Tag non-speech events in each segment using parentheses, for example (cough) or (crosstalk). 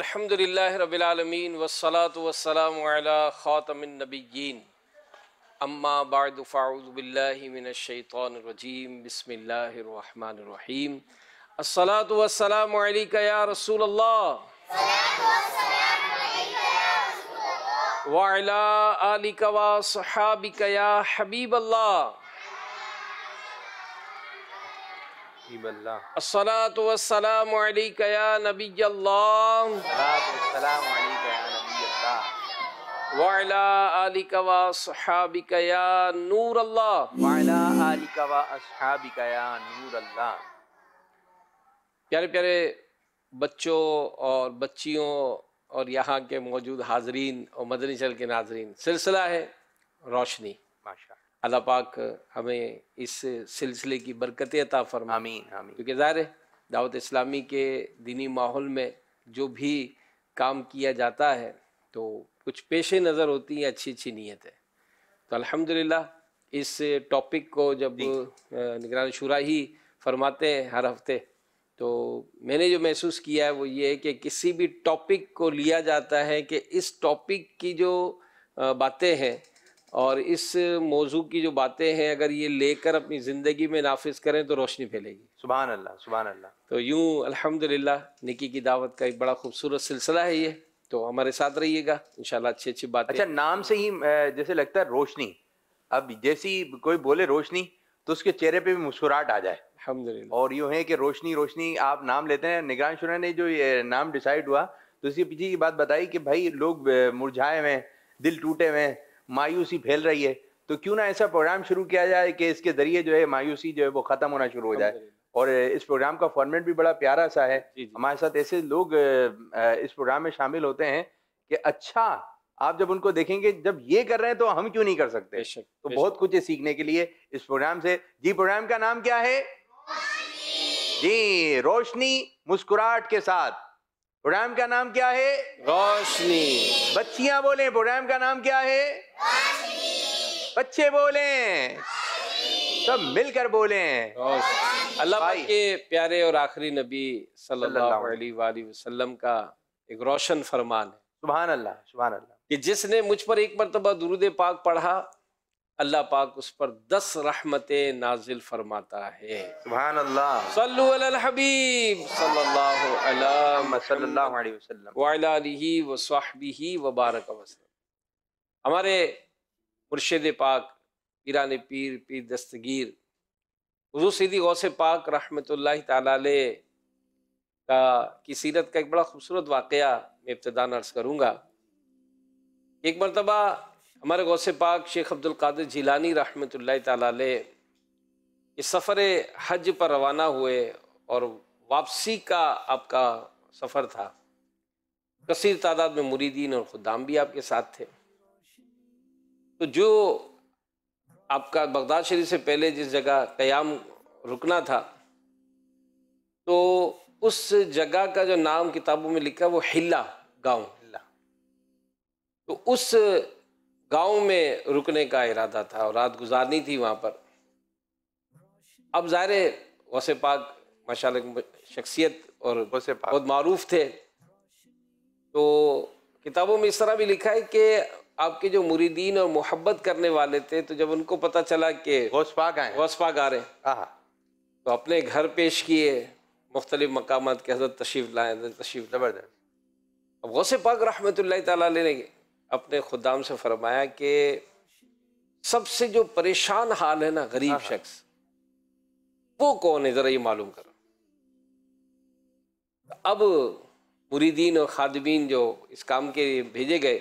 अलहमदिल्ला रबालमीन वसलात वसलाम ख़ातमनबीन अम्मा बादफ़ाउज़बिल्लिमिनशैतरजीम बसमीम असलात वसलाम या रसूल वाला अली कवा सहाबिक या हबीब अल्लाह प्यारे प्यारे बच्चों और बच्चियों और यहाँ के मौजूद हाजरीन और मदनी चल के नाजरीन सिलसिला है रोशनी माशा अल्लाह पाक हमें इस सिलसिले की बरकत अता फरमा आमीन आमीन क्योंकि ज़ाहिर है दावत इस्लामी के दीनी माहौल में जो भी काम किया जाता है तो कुछ पेश नज़र होती हैं अच्छी अच्छी नीयतें तो अल्हम्दुलिल्लाह इस टॉपिक को जब निगरान शुरा ही फरमाते हैं हर हफ्ते तो मैंने जो महसूस किया है वो ये है कि किसी भी टॉपिक को लिया जाता है कि इस टॉपिक की जो बातें हैं और इस मौजू की जो बातें हैं अगर ये लेकर अपनी ज़िंदगी में नाफिज करें तो रोशनी फैलेगी सुबह अल्लाह सुबह अल्लाह तो यूँ अल्हम्दुलिल्लाह निकी की दावत का एक बड़ा खूबसूरत सिलसिला है ये तो हमारे साथ रहिएगा इंशाल्लाह अच्छी अच्छी बात अच्छा नाम से ही जैसे लगता है रोशनी अब जैसी कोई बोले रोशनी तो उसके चेहरे पर भी मुस्कुराहट आ जाए अल्हम्दुलिल्लाह और यूँ है कि रोशनी रोशनी आप नाम लेते हैं निगरान शुरा ने जो ये नाम डिसाइड हुआ तो उसके पीछे ये बात बताई कि भाई लोग मुरझाए हुए दिल टूटे हुए हैं मायूसी फैल रही है तो क्यों ना ऐसा प्रोग्राम शुरू किया जाए कि इसके जरिए जो है मायूसी जो है वो खत्म होना शुरू हो जाए और इस प्रोग्राम का फॉर्मेट भी बड़ा प्यारा सा है हमारे साथ ऐसे लोग इस प्रोग्राम में शामिल होते हैं कि अच्छा आप जब उनको देखेंगे जब ये कर रहे हैं तो हम क्यों नहीं कर सकते बेशक, तो बेशक। बहुत कुछ है सीखने के लिए इस प्रोग्राम से जी प्रोग्राम का नाम क्या है जी रोशनी मुस्कुराहट के साथ प्रोग्राम का नाम क्या है रोशनी बच्चियां बोले प्रोग्राम का नाम क्या है बच्चे बोले सब मिलकर बोले अल्लाह के प्यारे और आखिरी नबी सल्लल्लाहु वसल्लम का एक रोशन फरमान है सुबह अल्लाह सुबह अल्लाह कि जिसने मुझ पर एक मरतबा दुरुद पाक पढ़ा अल्लाह पाक उस पर दस रहमतें नाजिल फरमाता है सुबहान सल्लल्लाहु वसल्लम वबारक हमारे मुर्शद पाक पीरान पीर पीर दस्तगीर हजू सीदी गौस पाक रहमत ताले का की सीरत का एक बड़ा खूबसूरत वाक़ मैं इब्तदा नर्स करूँगा एक मरतबा हमारे गौसे पाक शेख अब्दुल कादिर जिलानी रहमत ताले इस सफ़र हज पर रवाना हुए और वापसी का आपका सफ़र था कसर तादाद में मुरीदीन और ख़ुदाम भी आपके साथ थे तो जो आपका बगदाद शरीफ से पहले जिस जगह क़याम रुकना था तो उस जगह का जो नाम किताबों में लिखा वो हिला गांव हिला तो उस गांव में रुकने का इरादा था और रात गुजारनी थी वहाँ पर अब ज़ाहिर वसे पाक माशा शख्सियत और बहुत मरूफ थे तो किताबों में इस तरह भी लिखा है कि आपके जो मुरीदीन और मोहब्बत करने वाले थे तो जब उनको पता चला कि गौसपाक आए आ रहे हाँ, हाँ। तो अपने घर पेश किए मुख्तलिफ मकाम के हजरत तशीफ लाए तशीफ जबरदस्त अब वसे पाक रहमत ला ने अपने खुदाम से फरमाया कि सबसे जो परेशान हाल है ना गरीब हाँ, हाँ। शख्स वो कौन है ज़रा ये मालूम करो अब मुरीदीन और खादबीन जो इस काम के भेजे गए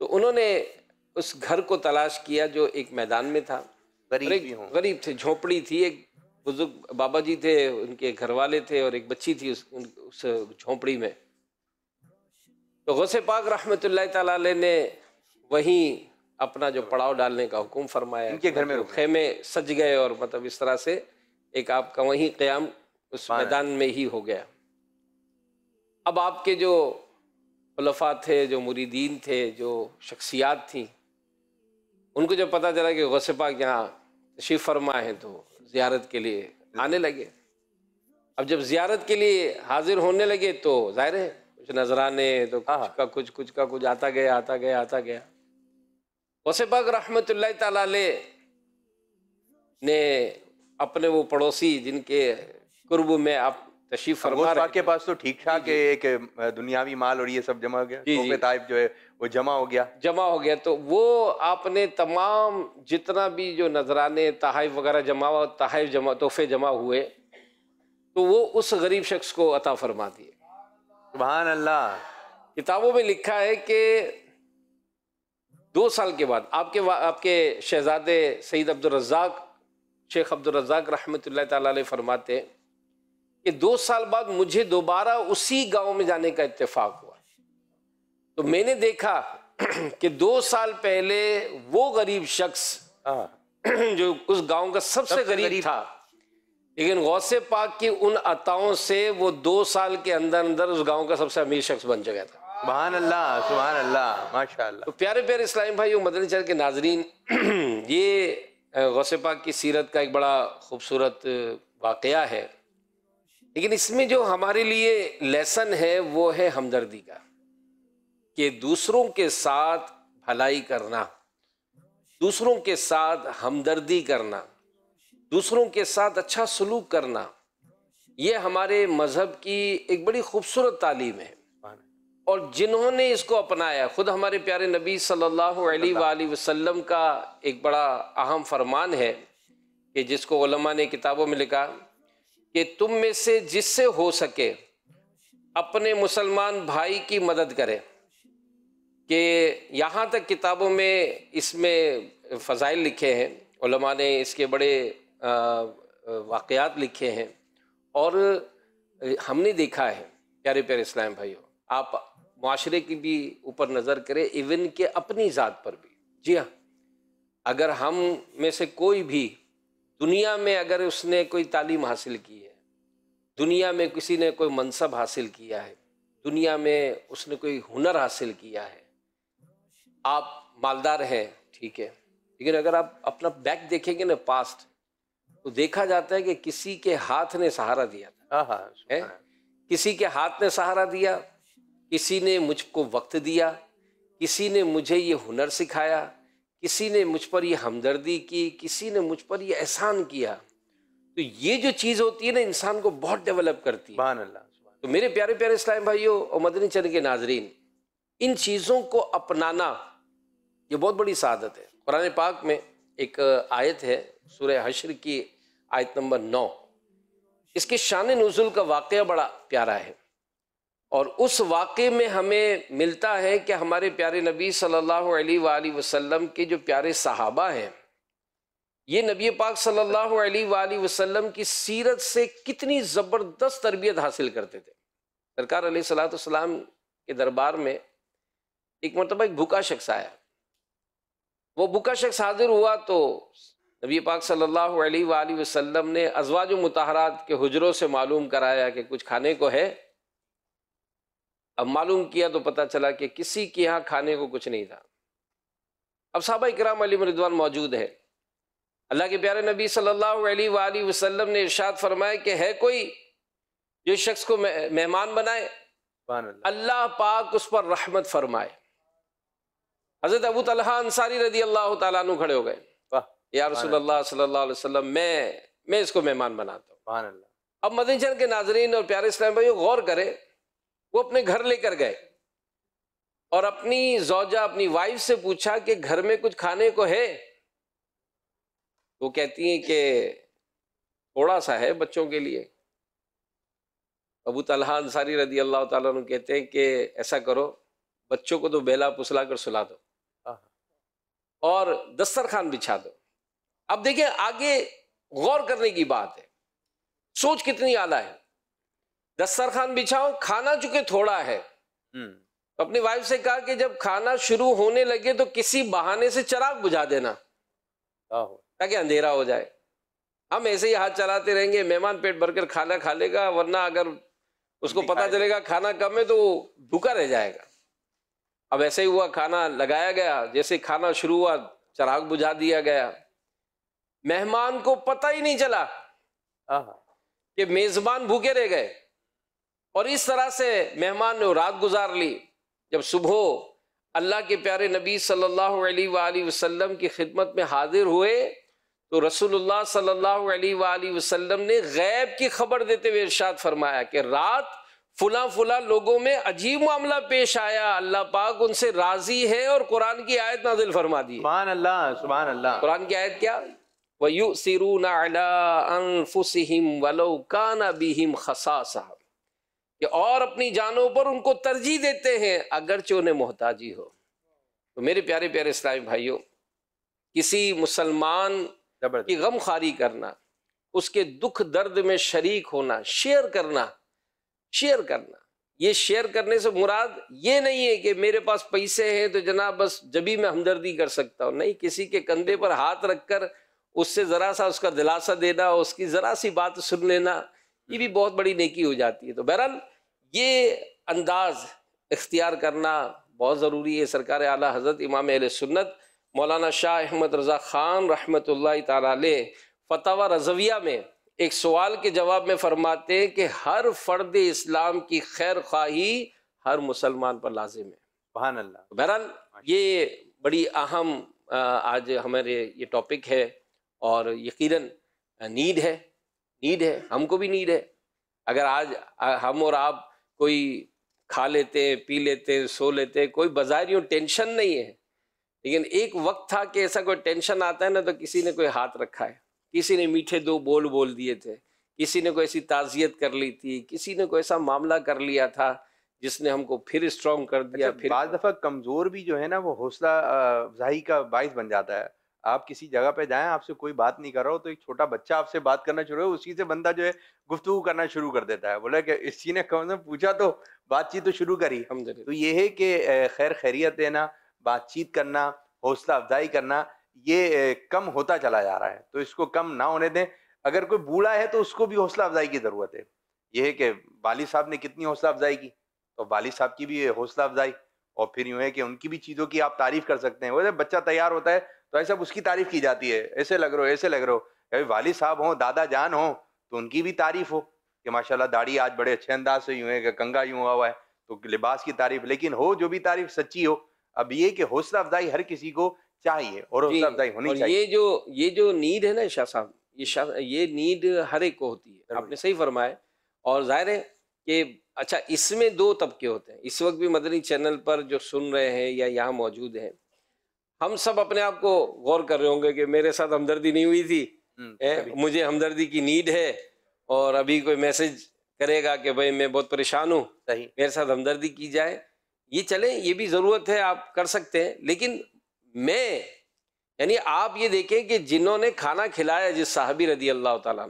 तो उन्होंने उस घर को तलाश किया जो एक मैदान में था गरीब गरीब थे झोपड़ी थी एक बुजुर्ग बाबा जी थे उनके घर वाले थे और एक बच्ची थी उस उस झोंपड़ी में तो गौसे पाक रहमत ताली ने वहीं अपना जो पड़ाव डालने का हुक्म फरमाया इनके घर में खेमे सज गए और मतलब इस तरह से एक आपका वहीं क्याम उस मैदान में ही हो गया अब आपके जो खलफा थे जो मुरीदीन थे जो शख्सियात थी उनको जब पता चला कि गौसे पाक यहाँ तशीफ फरमा है तो जियारत के लिए आने लगे अब जब जियारत के लिए हाजिर होने लगे तो ज़ाहिर है कुछ नजराने तो कुछ हाँ, हाँ। का कुछ कुछ का कुछ आता गया आता गया आता गया वसेबाग रहमत ने अपने वो पड़ोसी जिनके कुर्ब में आप तशीफ फरमा के पास तो ठीक ठाक एक दुनियावी माल और ये सब जमा हो गया जो है वो जमा हो गया जमा हो गया तो वो आपने तमाम जितना भी जो नजराने तहाइफ वगैरह जमा तहाइफ जमा तोहफे जमा हुए तो वो उस गरीब शख्स को अता फरमा दिए सुबहान अल्लाह किताबों में लिखा है कि दो साल के बाद आपके आपके शहजादे सईद अब्दुलरजाक शेख अब्दुलरजाक रहमत तरमाते कि दो साल बाद मुझे दोबारा उसी गांव में जाने का इत्तेफाक हुआ तो मैंने देखा (clears throat) कि दो साल पहले वो गरीब शख्स हाँ, (clears throat) जो उस गांव का सबसे, सबसे गरीब, गरीब था लेकिन गौसे पाक की उन अताओं से वो दो साल के अंदर अंदर उस गांव का सबसे अमीर शख्स बन चुका था सुबहान अल्लाह सुबहान अल्लाह माशा तो प्यारे प्यारे इस्लाम भाई मदनी चर के नाजरीन (clears throat) ये गौसे पाक की सीरत का एक बड़ा खूबसूरत वाक़ है लेकिन इसमें जो हमारे लिए लेसन है वो है हमदर्दी का कि दूसरों के साथ भलाई करना दूसरों के साथ हमदर्दी करना दूसरों के साथ अच्छा सलूक करना ये हमारे मज़हब की एक बड़ी खूबसूरत तालीम है और जिन्होंने इसको अपनाया ख़ुद हमारे प्यारे नबी सल्लल्लाहु अलैहि वसल्लम का एक बड़ा अहम फरमान है कि जिसको ओलमा ने किताबों में लिखा कि तुम में से जिससे हो सके अपने मुसलमान भाई की मदद करें कि यहाँ तक किताबों में इसमें फ़जाइल लिखे हैं ने इसके बड़े वाकयात लिखे हैं और हमने देखा है प्यारे प्यारे इस्लाम भाइयों आप माशरे की भी ऊपर नज़र करें इवन के अपनी ज़ात पर भी जी हाँ अगर हम में से कोई भी दुनिया में अगर उसने कोई तालीम हासिल की है दुनिया में किसी ने कोई मनसब हासिल किया है दुनिया में उसने कोई हुनर हासिल किया है आप मालदार हैं ठीक है लेकिन अगर आप अपना बैक देखेंगे ना पास्ट तो देखा जाता है कि किसी के हाथ ने सहारा दिया था हाँ, हाँ, है? किसी के हाथ ने सहारा दिया किसी ने मुझको वक्त दिया किसी ने मुझे ये हुनर सिखाया किसी ने मुझ पर ये हमदर्दी की किसी ने मुझ पर ये एहसान किया तो ये जो चीज़ होती है ना इंसान को बहुत डेवलप करती है तो मेरे प्यारे प्यारे इस्लाम भाइयों और मदनी चंद के नाजरीन इन चीज़ों को अपनाना ये बहुत बड़ी सादत है कुरान पाक में एक आयत है सूर्य हशर की आयत नंबर नौ इसके शान नज़ुल का वाक़ बड़ा प्यारा है और उस वाक़े में हमें मिलता है कि हमारे प्यारे नबी सल्लल्लाहु अलैहि वसल्लम के जो प्यारे सहाबा हैं ये नबी पाक सल्लल्लाहु अलैहि वसल्लम की सीरत से कितनी ज़बरदस्त तरबियत हासिल करते थे सरकार सलाम के दरबार में एक मरतबा एक भूखा शख्स आया वो बुका शख्स हाजिर हुआ तो नबी पाक सल्लल्लाहु अलैहि वसल्लम ने अजवाज मतहरात के हजरों से मालूम कराया कि कुछ खाने को है अब मालूम किया तो पता चला कि किसी के यहाँ खाने को कुछ नहीं था अब साहबा इकराम अली मरिदवान मौजूद है अल्लाह के प्यारे नबी सल्लल्लाहु अलैहि वसल्लम ने इर्शाद फरमाया कि है कोई जो शख्स को मेहमान बनाए अल्लाह पाक उस पर रहमत फरमाए हज़रत अबू तलहा अंसारी रदी अल्लाह तु खड़े हो गए वाह या रसोल्ला सल्ला मैं मैं इसको मेहमान बनाता हूँ अब मदन के नाजरीन और प्यारे इस्लाम भाई गौर करे वो अपने घर लेकर गए और अपनी जौजा अपनी वाइफ से पूछा कि घर में कुछ खाने को है वो कहती हैं कि थोड़ा सा है बच्चों के लिए अबू तलहा अंसारी रदी अल्लाह तु कहते हैं कि ऐसा करो बच्चों को तो बेला पुसला कर सुला दो और दस्तरखान बिछा दो अब देखिए आगे गौर करने की बात है सोच कितनी आला है दस्तरखान बिछाओ खाना चूंकि थोड़ा है तो अपनी वाइफ से कहा कि जब खाना शुरू होने लगे तो किसी बहाने से चराग बुझा देना ताकि अंधेरा हो जाए हम ऐसे ही हाथ चलाते रहेंगे मेहमान पेट भरकर खाना खा लेगा वरना अगर उसको पता चलेगा खाना कम है तो भूखा रह जाएगा अब ऐसे ही हुआ खाना लगाया गया जैसे खाना शुरू हुआ चराग बुझा दिया गया मेहमान को पता ही नहीं चला हाँ। कि मेजबान भूखे रह गए और इस तरह से मेहमान ने रात गुजार ली जब सुबह अल्लाह के प्यारे नबी सल्लल्लाहु अलैहि वसल्लम की खिदमत में हाजिर हुए तो रसूलुल्लाह सल्लल्लाहु अलैहि वसल्लम ने गैब की खबर देते हुए इरशाद फरमाया कि रात फुला फुला लोगों में अजीब मामला पेश आया अल्लाह पाक उनसे राजी है और कुरान की आयत ना दिल फरमा दी सुबहान अल्लाह सुबहान अल्लाह कुरान की आयत क्या और अपनी जानों पर उनको तरजीह देते हैं अगर चो उन्हें मोहताजी हो तो मेरे प्यारे प्यारे इस्लामी भाइयों किसी मुसलमान की गम खारी करना उसके दुख दर्द में शरीक होना शेयर करना शेयर करना ये शेयर करने से मुराद ये नहीं है कि मेरे पास पैसे हैं तो जनाब बस भी मैं हमदर्दी कर सकता हूँ नहीं किसी के कंधे पर हाथ रखकर उससे ज़रा सा उसका दिलासा देना उसकी ज़रा सी बात सुन लेना ये भी बहुत बड़ी नेकी हो जाती है तो बहरहाल ये अंदाज इख्तियार करना बहुत ज़रूरी है सरकार आला हज़रत इमाम अल सुन्नत मौलाना शाह अहमद रज़ा ख़ान रहमत ला तला फ़तवा रजविया में एक सवाल के जवाब में फरमाते हैं कि हर फर्द इस्लाम की खैर खाही हर मुसलमान पर लाजिम है अल्लाह बहरहाल ये बड़ी अहम आज हमारे ये टॉपिक है और यकीनन नीड है नीड है हमको भी नीड है अगर आज हम और आप कोई खा लेते हैं पी लेते हैं सो लेते हैं कोई बाजार यूँ टेंशन नहीं है लेकिन एक वक्त था कि ऐसा कोई टेंशन आता है ना तो किसी ने कोई हाथ रखा है किसी ने मीठे दो बोल बोल दिए थे किसी ने कोई ऐसी ताजियत कर ली थी किसी ने कोई ऐसा मामला कर लिया था जिसने हमको फिर स्ट्रॉन्ग कर दिया अच्छा, फिर बाज दफ़ा कमज़ोर भी जो है ना वो हौसला अफजाई का बायस बन जाता है आप किसी जगह पे जाएं आपसे कोई बात नहीं कर रहा हो तो एक छोटा बच्चा आपसे बात करना शुरू हो उसी से बंदा जो है गुफ्तु करना शुरू कर देता है बोला कि इसी ने कम से पूछा तो बातचीत तो शुरू करी तो ये है कि खैर खैरियत देना बातचीत करना हौसला अफजाई करना ये कम होता चला जा रहा है तो इसको कम ना होने दें अगर कोई बूढ़ा है तो उसको भी हौसला अफजाई की ज़रूरत है यह है कि वाली साहब ने कितनी हौसला अफजाई की तो वाली साहब की भी हौसला अफजाई और फिर यूँ है कि उनकी भी चीज़ों की आप तारीफ़ कर सकते हैं वो बच्चा तैयार होता है तो ऐसा उसकी तारीफ़ की जाती है ऐसे लग रहे हो ऐसे लग रहे हो कभी वाली साहब हों दादा जान हों तो उनकी भी तारीफ़ हो कि माशाल्लाह दाढ़ी आज बड़े अच्छे अंदाज से यूँ है कि कंगा यूँ हुआ हुआ है तो लिबास की तारीफ़ लेकिन हो जो भी तारीफ़ सच्ची हो अब ये कि हौसला अफजाई हर किसी को चाहिए और होनी और चाहिए ये जो ये जो नीड है ना शाह साहब ये शाह ये नीड हर एक को होती है आपने सही फरमाया और जाहिर है कि अच्छा इसमें दो तबके होते हैं इस वक्त भी मदनी चैनल पर जो सुन रहे हैं या यहाँ मौजूद हैं हम सब अपने आप को गौर कर रहे होंगे कि मेरे साथ हमदर्दी नहीं हुई थी ए, हम्म, मुझे हमदर्दी की नीड है और अभी कोई मैसेज करेगा कि भाई मैं बहुत परेशान हूँ मेरे साथ हमदर्दी की जाए ये चले ये भी ज़रूरत है आप कर सकते हैं लेकिन मैं यानी आप ये देखें कि जिन्होंने खाना खिलाया जिस साहबी रदी अल्लाह तला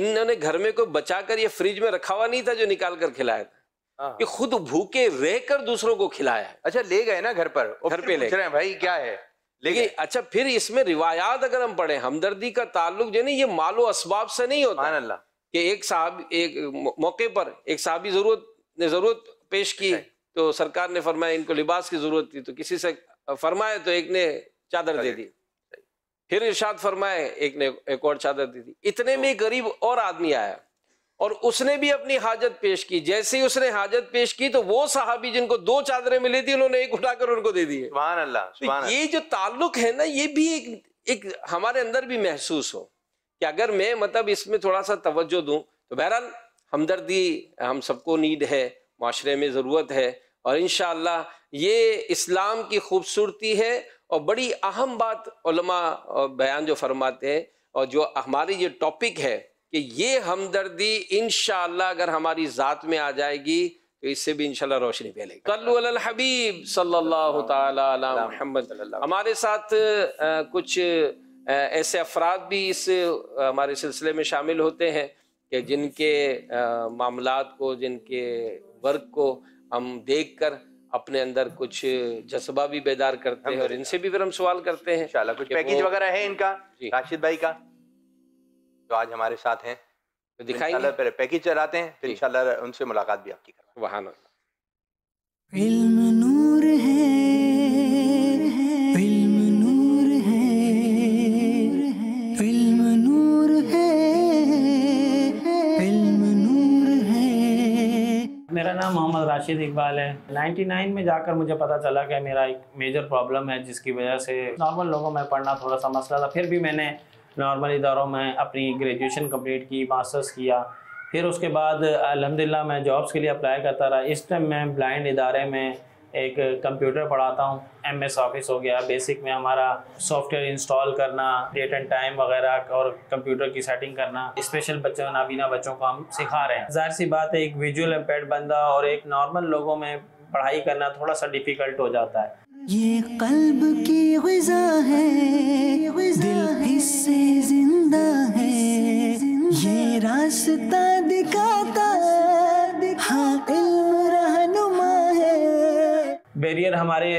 इन्होंने घर में कोई बचा कर ये फ्रिज में रखा हुआ नहीं था जो निकाल कर खिलाया था हाँ। ये खुद भूखे रहकर दूसरों को खिलाया अच्छा ले गए ना घर पर घर पे ले रहे भाई क्या है लेकिन अच्छा फिर इसमें रिवायात अगर हम पढ़े हमदर्दी का ताल्लुक जो ना ये मालो असबाब से नहीं होता कि एक साहब एक मौके पर एक साहबी जरूरत ने जरूरत पेश की अच्छा। तो सरकार ने फरमाया इनको लिबास की जरूरत थी तो किसी से फरमाए तो एक ने चादर दे दी फिर इर्शाद फरमाए एक ने एक और चादर दे दी इतने तो में गरीब और आदमी आया और उसने भी अपनी हाजत पेश की जैसे ही उसने हाजत पेश की तो वो साहबी जिनको दो चादरें मिली थी उन्होंने एक उठाकर उनको दे दी तो ये जो ताल्लुक है ना ये भी एक एक हमारे अंदर भी महसूस हो कि अगर मैं मतलब इसमें थोड़ा सा तवज्जो दूं तो बहरहाल हमदर्दी हम सबको नीड है माशरे में ज़रूरत है और इन ये इस्लाम की खूबसूरती है और बड़ी अहम बात और बयान जो फरमाते हैं और जो हमारी ये टॉपिक है कि ये हमदर्दी इन अगर हमारी ज़ात में आ जाएगी तो इससे भी इनशाला रोशनी फैलेगी हबीब सल्लल्लाहु मोहम्मद हमारे साथ कुछ ऐसे अफराद भी इस हमारे सिलसिले में शामिल होते हैं कि जिनके मामला को जिनके वर्क को हम देख कर अपने अंदर कुछ जज्बा भी बेदार करते हैं और तो- इनसे भी फिर हम सवाल करते हैं इंशाल्लाह कुछ पैकेज वगैरह है इनका राशिद भाई का जो आज हमारे साथ हैं तो दिखाएंगे पैकेज चलाते हैं फिर इंशाल्लाह उनसे मुलाकात भी आपकी करवा वहाँ राशिद इकबाल है 99 में जाकर मुझे पता चला कि मेरा एक मेजर प्रॉब्लम है जिसकी वजह से नॉर्मल लोगों में पढ़ना थोड़ा सा मसला था फिर भी मैंने नॉर्मल इदारों में अपनी ग्रेजुएशन कंप्लीट की मास्टर्स किया फिर उसके बाद अलहमदिल्ला मैं जॉब्स के लिए अप्लाई करता रहा इस टाइम मैं ब्लाइंड इदारे में एक कंप्यूटर पढ़ाता हूँ एम एस ऑफिस हो गया बेसिक में हमारा सॉफ्टवेयर इंस्टॉल करना डेट एंड टाइम वगैरह और कंप्यूटर की सेटिंग करना स्पेशल बच्चों नाबीना बच्चों को हम सिखा रहे हैं जाहिर सी बात है एक विजुअल एम्पेड बंदा और एक नॉर्मल लोगों में पढ़ाई करना थोड़ा सा डिफिकल्ट हो जाता है ये कल्ब की गुजा है दिल इससे जिंदा है ये रास्ता दिखाता दिखा बैरियर हमारे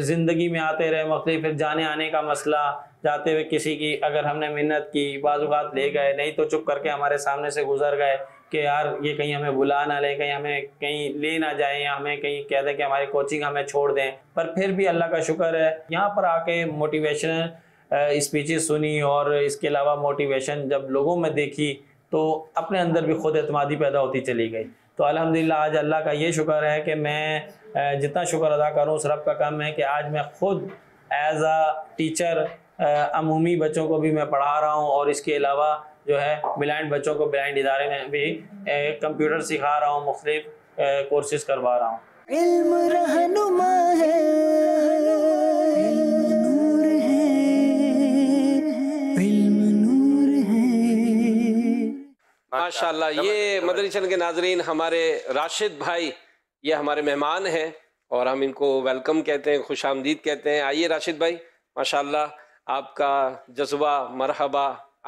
ज़िंदगी में आते रहे मखली फिर जाने आने का मसला जाते हुए किसी की अगर हमने मिन्नत की बाजूबात ले गए नहीं तो चुप करके हमारे सामने से गुजर गए कि यार ये कहीं हमें बुला ना ले कहीं हमें कहीं ले ना जाए या हमें कहीं कह दें कि हमारी कोचिंग हमें छोड़ दें पर फिर भी अल्लाह का शुक्र है यहाँ पर आके मोटिवेशनल स्पीचेस सुनी और इसके अलावा मोटिवेशन जब लोगों में देखी तो अपने अंदर भी खुद एतमादी पैदा होती चली गई तो अलहमदिल्ला आज अल्लाह का ये शुक्र है कि मैं जितना शुक्र अदा करूँ उस रब का कम है कि आज मैं ख़ुद एज आ टीचर अमूमी बच्चों को भी मैं पढ़ा रहा हूँ और इसके अलावा जो है ब्लाइंड बच्चों को ब्लाइंड इदारे में भी कंप्यूटर सिखा रहा हूँ मुख्तलिफ कोर्सेज करवा रहा हूँ माशाला ये चंद के नाजरीन हमारे राशिद भाई ये हमारे मेहमान हैं और हम इनको वेलकम कहते हैं खुश आमदीद कहते हैं आइए राशिद भाई माशा आपका जज्बा मरहबा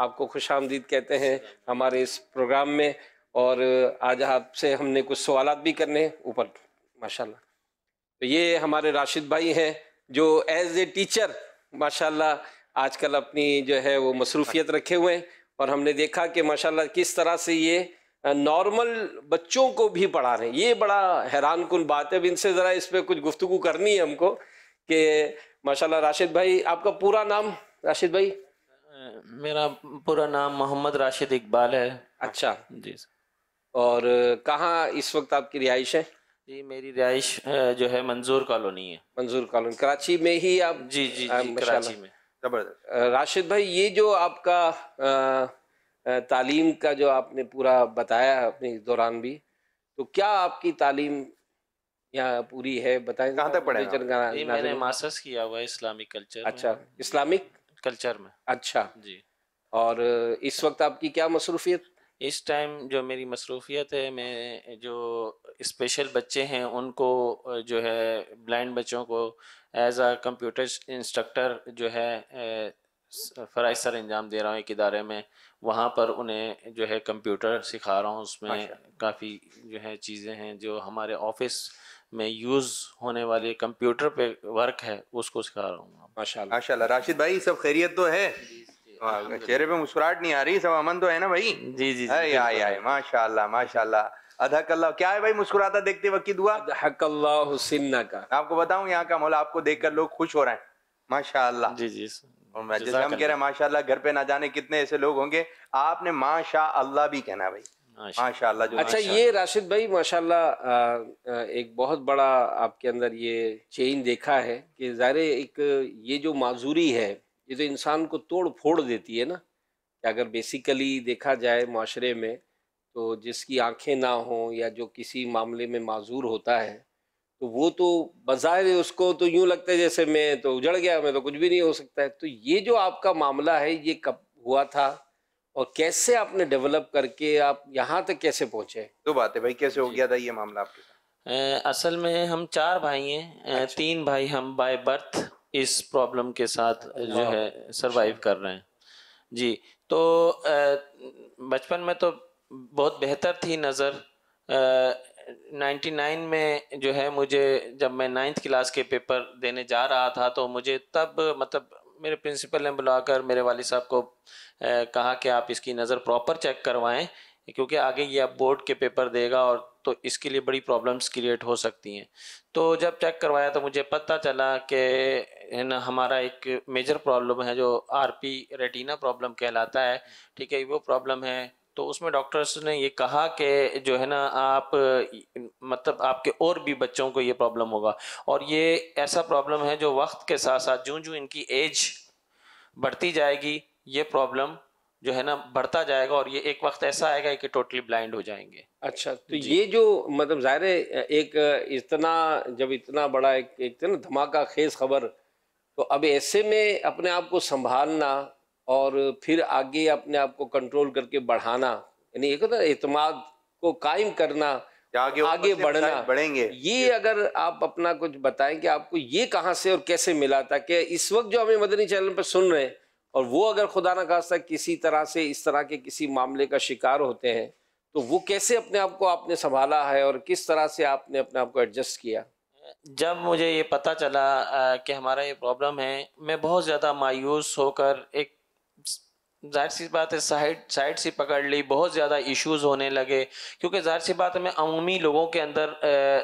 आपको खुश आमदीद कहते हैं हमारे इस प्रोग्राम में और आज आपसे हमने कुछ सवाल भी करने हैं ऊपर माशाल्लाह तो ये हमारे राशिद भाई हैं जो एज ए टीचर माशाल्लाह आजकल अपनी जो है वो मसरूफियत रखे हुए हैं और हमने देखा कि माशाल्लाह किस तरह से ये नॉर्मल बच्चों को भी पढ़ा रहे हैं ये बड़ा हैरान कन बात है अब इनसे ज़रा इस पर कुछ गुफ्तु करनी है हमको कि माशाल्लाह राशिद भाई आपका पूरा नाम राशिद भाई मेरा पूरा नाम मोहम्मद राशिद इकबाल है अच्छा जी और कहाँ इस वक्त आपकी रिहाइश है जी मेरी रिहाइश जो है मंजूर कॉलोनी है मंजूर कॉलोनी कराची में ही आप जी जी, जी कराची में जबरदस्त राशिद भाई ये जो आपका आ, तालीम का जो आपने पूरा बताया अपने इस दौरान भी तो क्या आपकी तालीम यहाँ पूरी है बताएं कहाँ तक पढ़े ये मैंने मास्टर्स किया हुआ है इस्लामिक कल्चर अच्छा इस्लामिक कल्चर में अच्छा जी और इस वक्त आपकी क्या मसरूफियत इस टाइम जो मेरी मसरूफियत है मैं जो स्पेशल बच्चे हैं उनको जो है ब्लाइंड बच्चों को एज आ कंप्यूटर इंस्ट्रक्टर जो है फ़राइज सर अंजाम दे रहा हूँ एक इदारे में वहाँ पर उन्हें जो है कंप्यूटर सिखा रहा हूँ उसमें अच्छा। काफ़ी जो है चीज़ें हैं जो हमारे ऑफिस में यूज़ होने वाले कंप्यूटर पे वर्क है उसको सिखा रहा हूँ माशाल्लाह माशाल्लाह राशिद भाई सब खैरियत तो है चेहरे पे मुस्कुराहट नहीं आ रही सब अमन तो है ना भाई जी जी, आए आए माशा माशा अधक अल्लाह क्या है भाई मुस्कुराता देखते वक्त की दुआ अधक अल्लाह हुसिन्ना का आपको बताऊं यहाँ का मौला आपको देखकर लोग खुश हो रहे हैं माशाल्लाह जी जी जैसे हम कह रहे हैं माशाल्लाह घर पे ना जाने कितने ऐसे लोग होंगे आपने माशा अल्लाह भी कहना भाई माशाल्लाह जो अच्छा ये राशिद भाई माशाल्लाह एक बहुत बड़ा आपके अंदर ये चेंज देखा है कि ज़ाहिर एक ये जो माजूरी है ये तो इंसान को तोड़ फोड़ देती है ना कि अगर बेसिकली देखा जाए माशरे में तो जिसकी आंखें ना हों या जो किसी मामले में माजूर होता है तो वो तो बजाय उसको तो यूं लगता है जैसे मैं तो उजड़ गया मैं तो कुछ भी नहीं हो सकता है तो ये जो आपका मामला है ये कब हुआ था और कैसे आपने डेवलप करके आप यहाँ तक कैसे पहुँचे दो बात है भाई कैसे हो गया था ये मामला आपके साथ असल में हम चार भाई हैं अच्छा। तीन भाई हम बाय बर्थ इस प्रॉब्लम के साथ जो है सरवाइव अच्छा। कर रहे हैं जी तो बचपन में तो बहुत बेहतर थी नज़र नाइन्टी नाइन में जो है मुझे जब मैं नाइन्थ क्लास के पेपर देने जा रहा था तो मुझे तब मतलब मेरे प्रिंसिपल ने बुलाकर मेरे वाले साहब को आ, कहा कि आप इसकी नज़र प्रॉपर चेक करवाएं क्योंकि आगे ये आप बोर्ड के पेपर देगा और तो इसके लिए बड़ी प्रॉब्लम्स क्रिएट हो सकती हैं तो जब चेक करवाया तो मुझे पता चला कि है ना हमारा एक मेजर प्रॉब्लम है जो आरपी रेटिना प्रॉब्लम कहलाता है ठीक है वो प्रॉब्लम है तो उसमें डॉक्टर्स ने ये कहा कि जो है ना आप मतलब आपके और भी बच्चों को ये प्रॉब्लम होगा और ये ऐसा प्रॉब्लम है जो वक्त के साथ साथ जो जो इनकी एज बढ़ती जाएगी ये प्रॉब्लम जो है ना बढ़ता जाएगा और ये एक वक्त ऐसा आएगा कि टोटली ब्लाइंड हो जाएंगे अच्छा तो ये जो मतलब जाहिर है एक इतना जब इतना बड़ा एक, एक तो ना धमाका खेज खबर तो अब ऐसे में अपने आप को संभालना और फिर आगे अपने आप को कंट्रोल करके बढ़ाना यानी एक होता एतमाद को कायम करना आगे, आगे बढ़ना बढ़ेंगे ये अगर आप अपना कुछ बताएं कि आपको ये कहाँ से और कैसे मिला था कि इस वक्त जो हमें मदनी चैनल पर सुन रहे हैं और वो अगर खुदा न खास्ता किसी तरह से इस तरह के किसी मामले का शिकार होते हैं तो वो कैसे अपने आप को आपने संभाला है और किस तरह से आपने अपने आप को एडजस्ट किया जब मुझे ये पता चला कि हमारा ये प्रॉब्लम है मैं बहुत ज़्यादा मायूस होकर एक जाहिर सी बात है साइड साइड से पकड़ ली बहुत ज़्यादा इश्यूज होने लगे क्योंकि जाहिर सी बात है मैं अमूमी लोगों के अंदर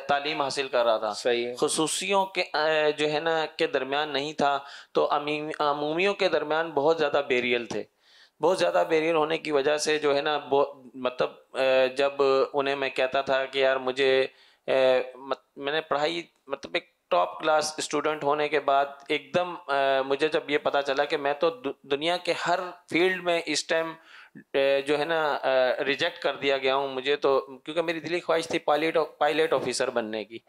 तालीम हासिल कर रहा था सही खसूसियों के जो है ना के दरमियान नहीं था तो अमूमियों के दरमियान बहुत ज़्यादा बेरियल थे बहुत ज़्यादा बेरियल होने की वजह से जो है ना मतलब जब उन्हें मैं कहता था कि यार मुझे मैंने पढ़ाई मतलब एक टॉप क्लास स्टूडेंट होने के बाद एकदम मुझे जब ये पता चला कि मैं तो दुनिया के हर फील्ड में इस टाइम जो है ना रिजेक्ट कर दिया गया हूँ मुझे तो क्योंकि मेरी दिली ख्वाहिश थी पायलट पायलट ऑफिसर बनने की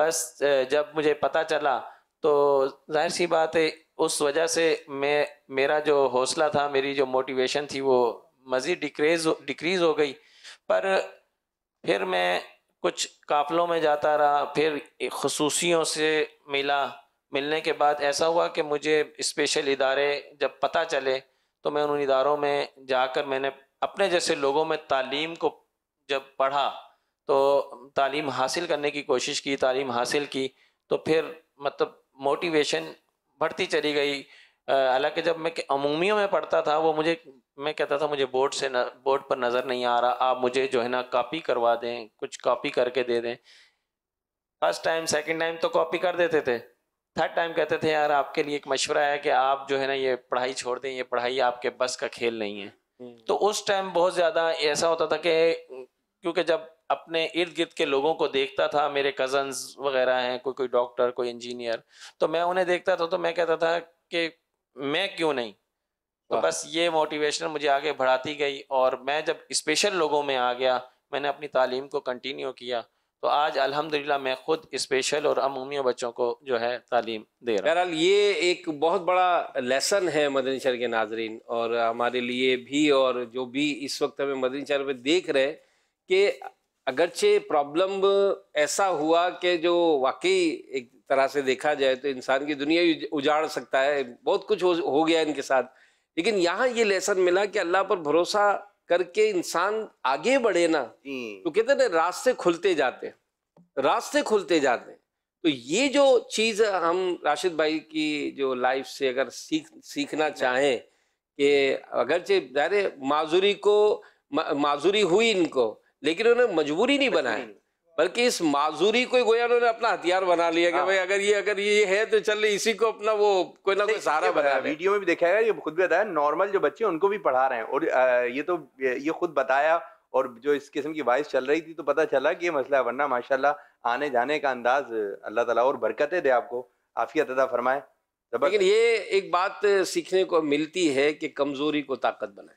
बस जब मुझे पता चला तो जाहिर सी बात है उस वजह से मैं मेरा जो हौसला था मेरी जो मोटिवेशन थी वो मज़ीद डिक्रेज डिक्रीज हो गई पर फिर मैं कुछ काफलों में जाता रहा फिर खसूसियों से मिला मिलने के बाद ऐसा हुआ कि मुझे स्पेशल इदारे जब पता चले तो मैं उन इदारों में जाकर मैंने अपने जैसे लोगों में तालीम को जब पढ़ा तो तालीम हासिल करने की कोशिश की तालीम हासिल की तो फिर मतलब मोटिवेशन बढ़ती चली गई हालांकि जब मैं अमूमियों में पढ़ता था वो मुझे मैं कहता था मुझे बोर्ड से न, बोर्ड पर नज़र नहीं आ रहा आप मुझे जो है ना कॉपी करवा दें कुछ कॉपी करके दे दें फर्स्ट टाइम सेकंड टाइम तो कॉपी कर देते थे थर्ड टाइम कहते थे यार आपके लिए एक मशवरा है कि आप जो है ना ये पढ़ाई छोड़ दें ये पढ़ाई आपके बस का खेल नहीं है हम्म। तो उस टाइम बहुत ज़्यादा ऐसा होता था कि क्योंकि जब अपने इर्द गिर्द के लोगों को देखता था मेरे कजन्स वगैरह हैं कोई कोई डॉक्टर कोई इंजीनियर तो मैं उन्हें देखता था तो मैं कहता था कि मैं क्यों नहीं तो बस ये मोटिवेशन मुझे आगे बढ़ाती गई और मैं जब स्पेशल लोगों में आ गया मैंने अपनी तालीम को कंटिन्यू किया तो आज अल्हम्दुलिल्लाह मैं खुद स्पेशल और अमूमी बच्चों को जो है तालीम दे रहा बहरहाल ये एक बहुत बड़ा लेसन है मदनी शहर के नाजरीन और हमारे लिए भी और जो भी इस वक्त हमें मदनी शहर में देख रहे कि अगरचे प्रॉब्लम ऐसा हुआ कि जो वाकई एक तरह से देखा जाए तो इंसान की दुनिया उजाड़ सकता है बहुत कुछ हो, हो गया इनके साथ लेकिन यहाँ ये लेसन मिला कि अल्लाह पर भरोसा करके इंसान आगे बढ़े ना तो कहते ना रास्ते खुलते जाते रास्ते खुलते जाते तो ये जो चीज़ हम राशिद भाई की जो लाइफ से अगर सीख सीखना चाहें कि अगरचे दायरे माजूरी को माजूरी हुई इनको लेकिन उन्हें मजबूरी नहीं बनाई बल्कि इस माजूरी को गोया उन्होंने अपना हथियार बना लिया कि हाँ। भाई अगर ये अगर ये है तो चल इसी को अपना वो कोई ना कोई सहारा बना वीडियो में भी देखा है ये खुद भी बताया नॉर्मल जो बच्चे उनको भी पढ़ा रहे हैं और ये तो ये खुद बताया और जो इस किस्म की वॉइस चल रही थी तो पता चला कि ये मसला वरना माशाला आने जाने का अंदाज अल्लाह तला और बरकतें दे आपको आफियत अदा फरमाए लेकिन ये एक बात सीखने को मिलती है कि कमज़ोरी को ताकत बनाए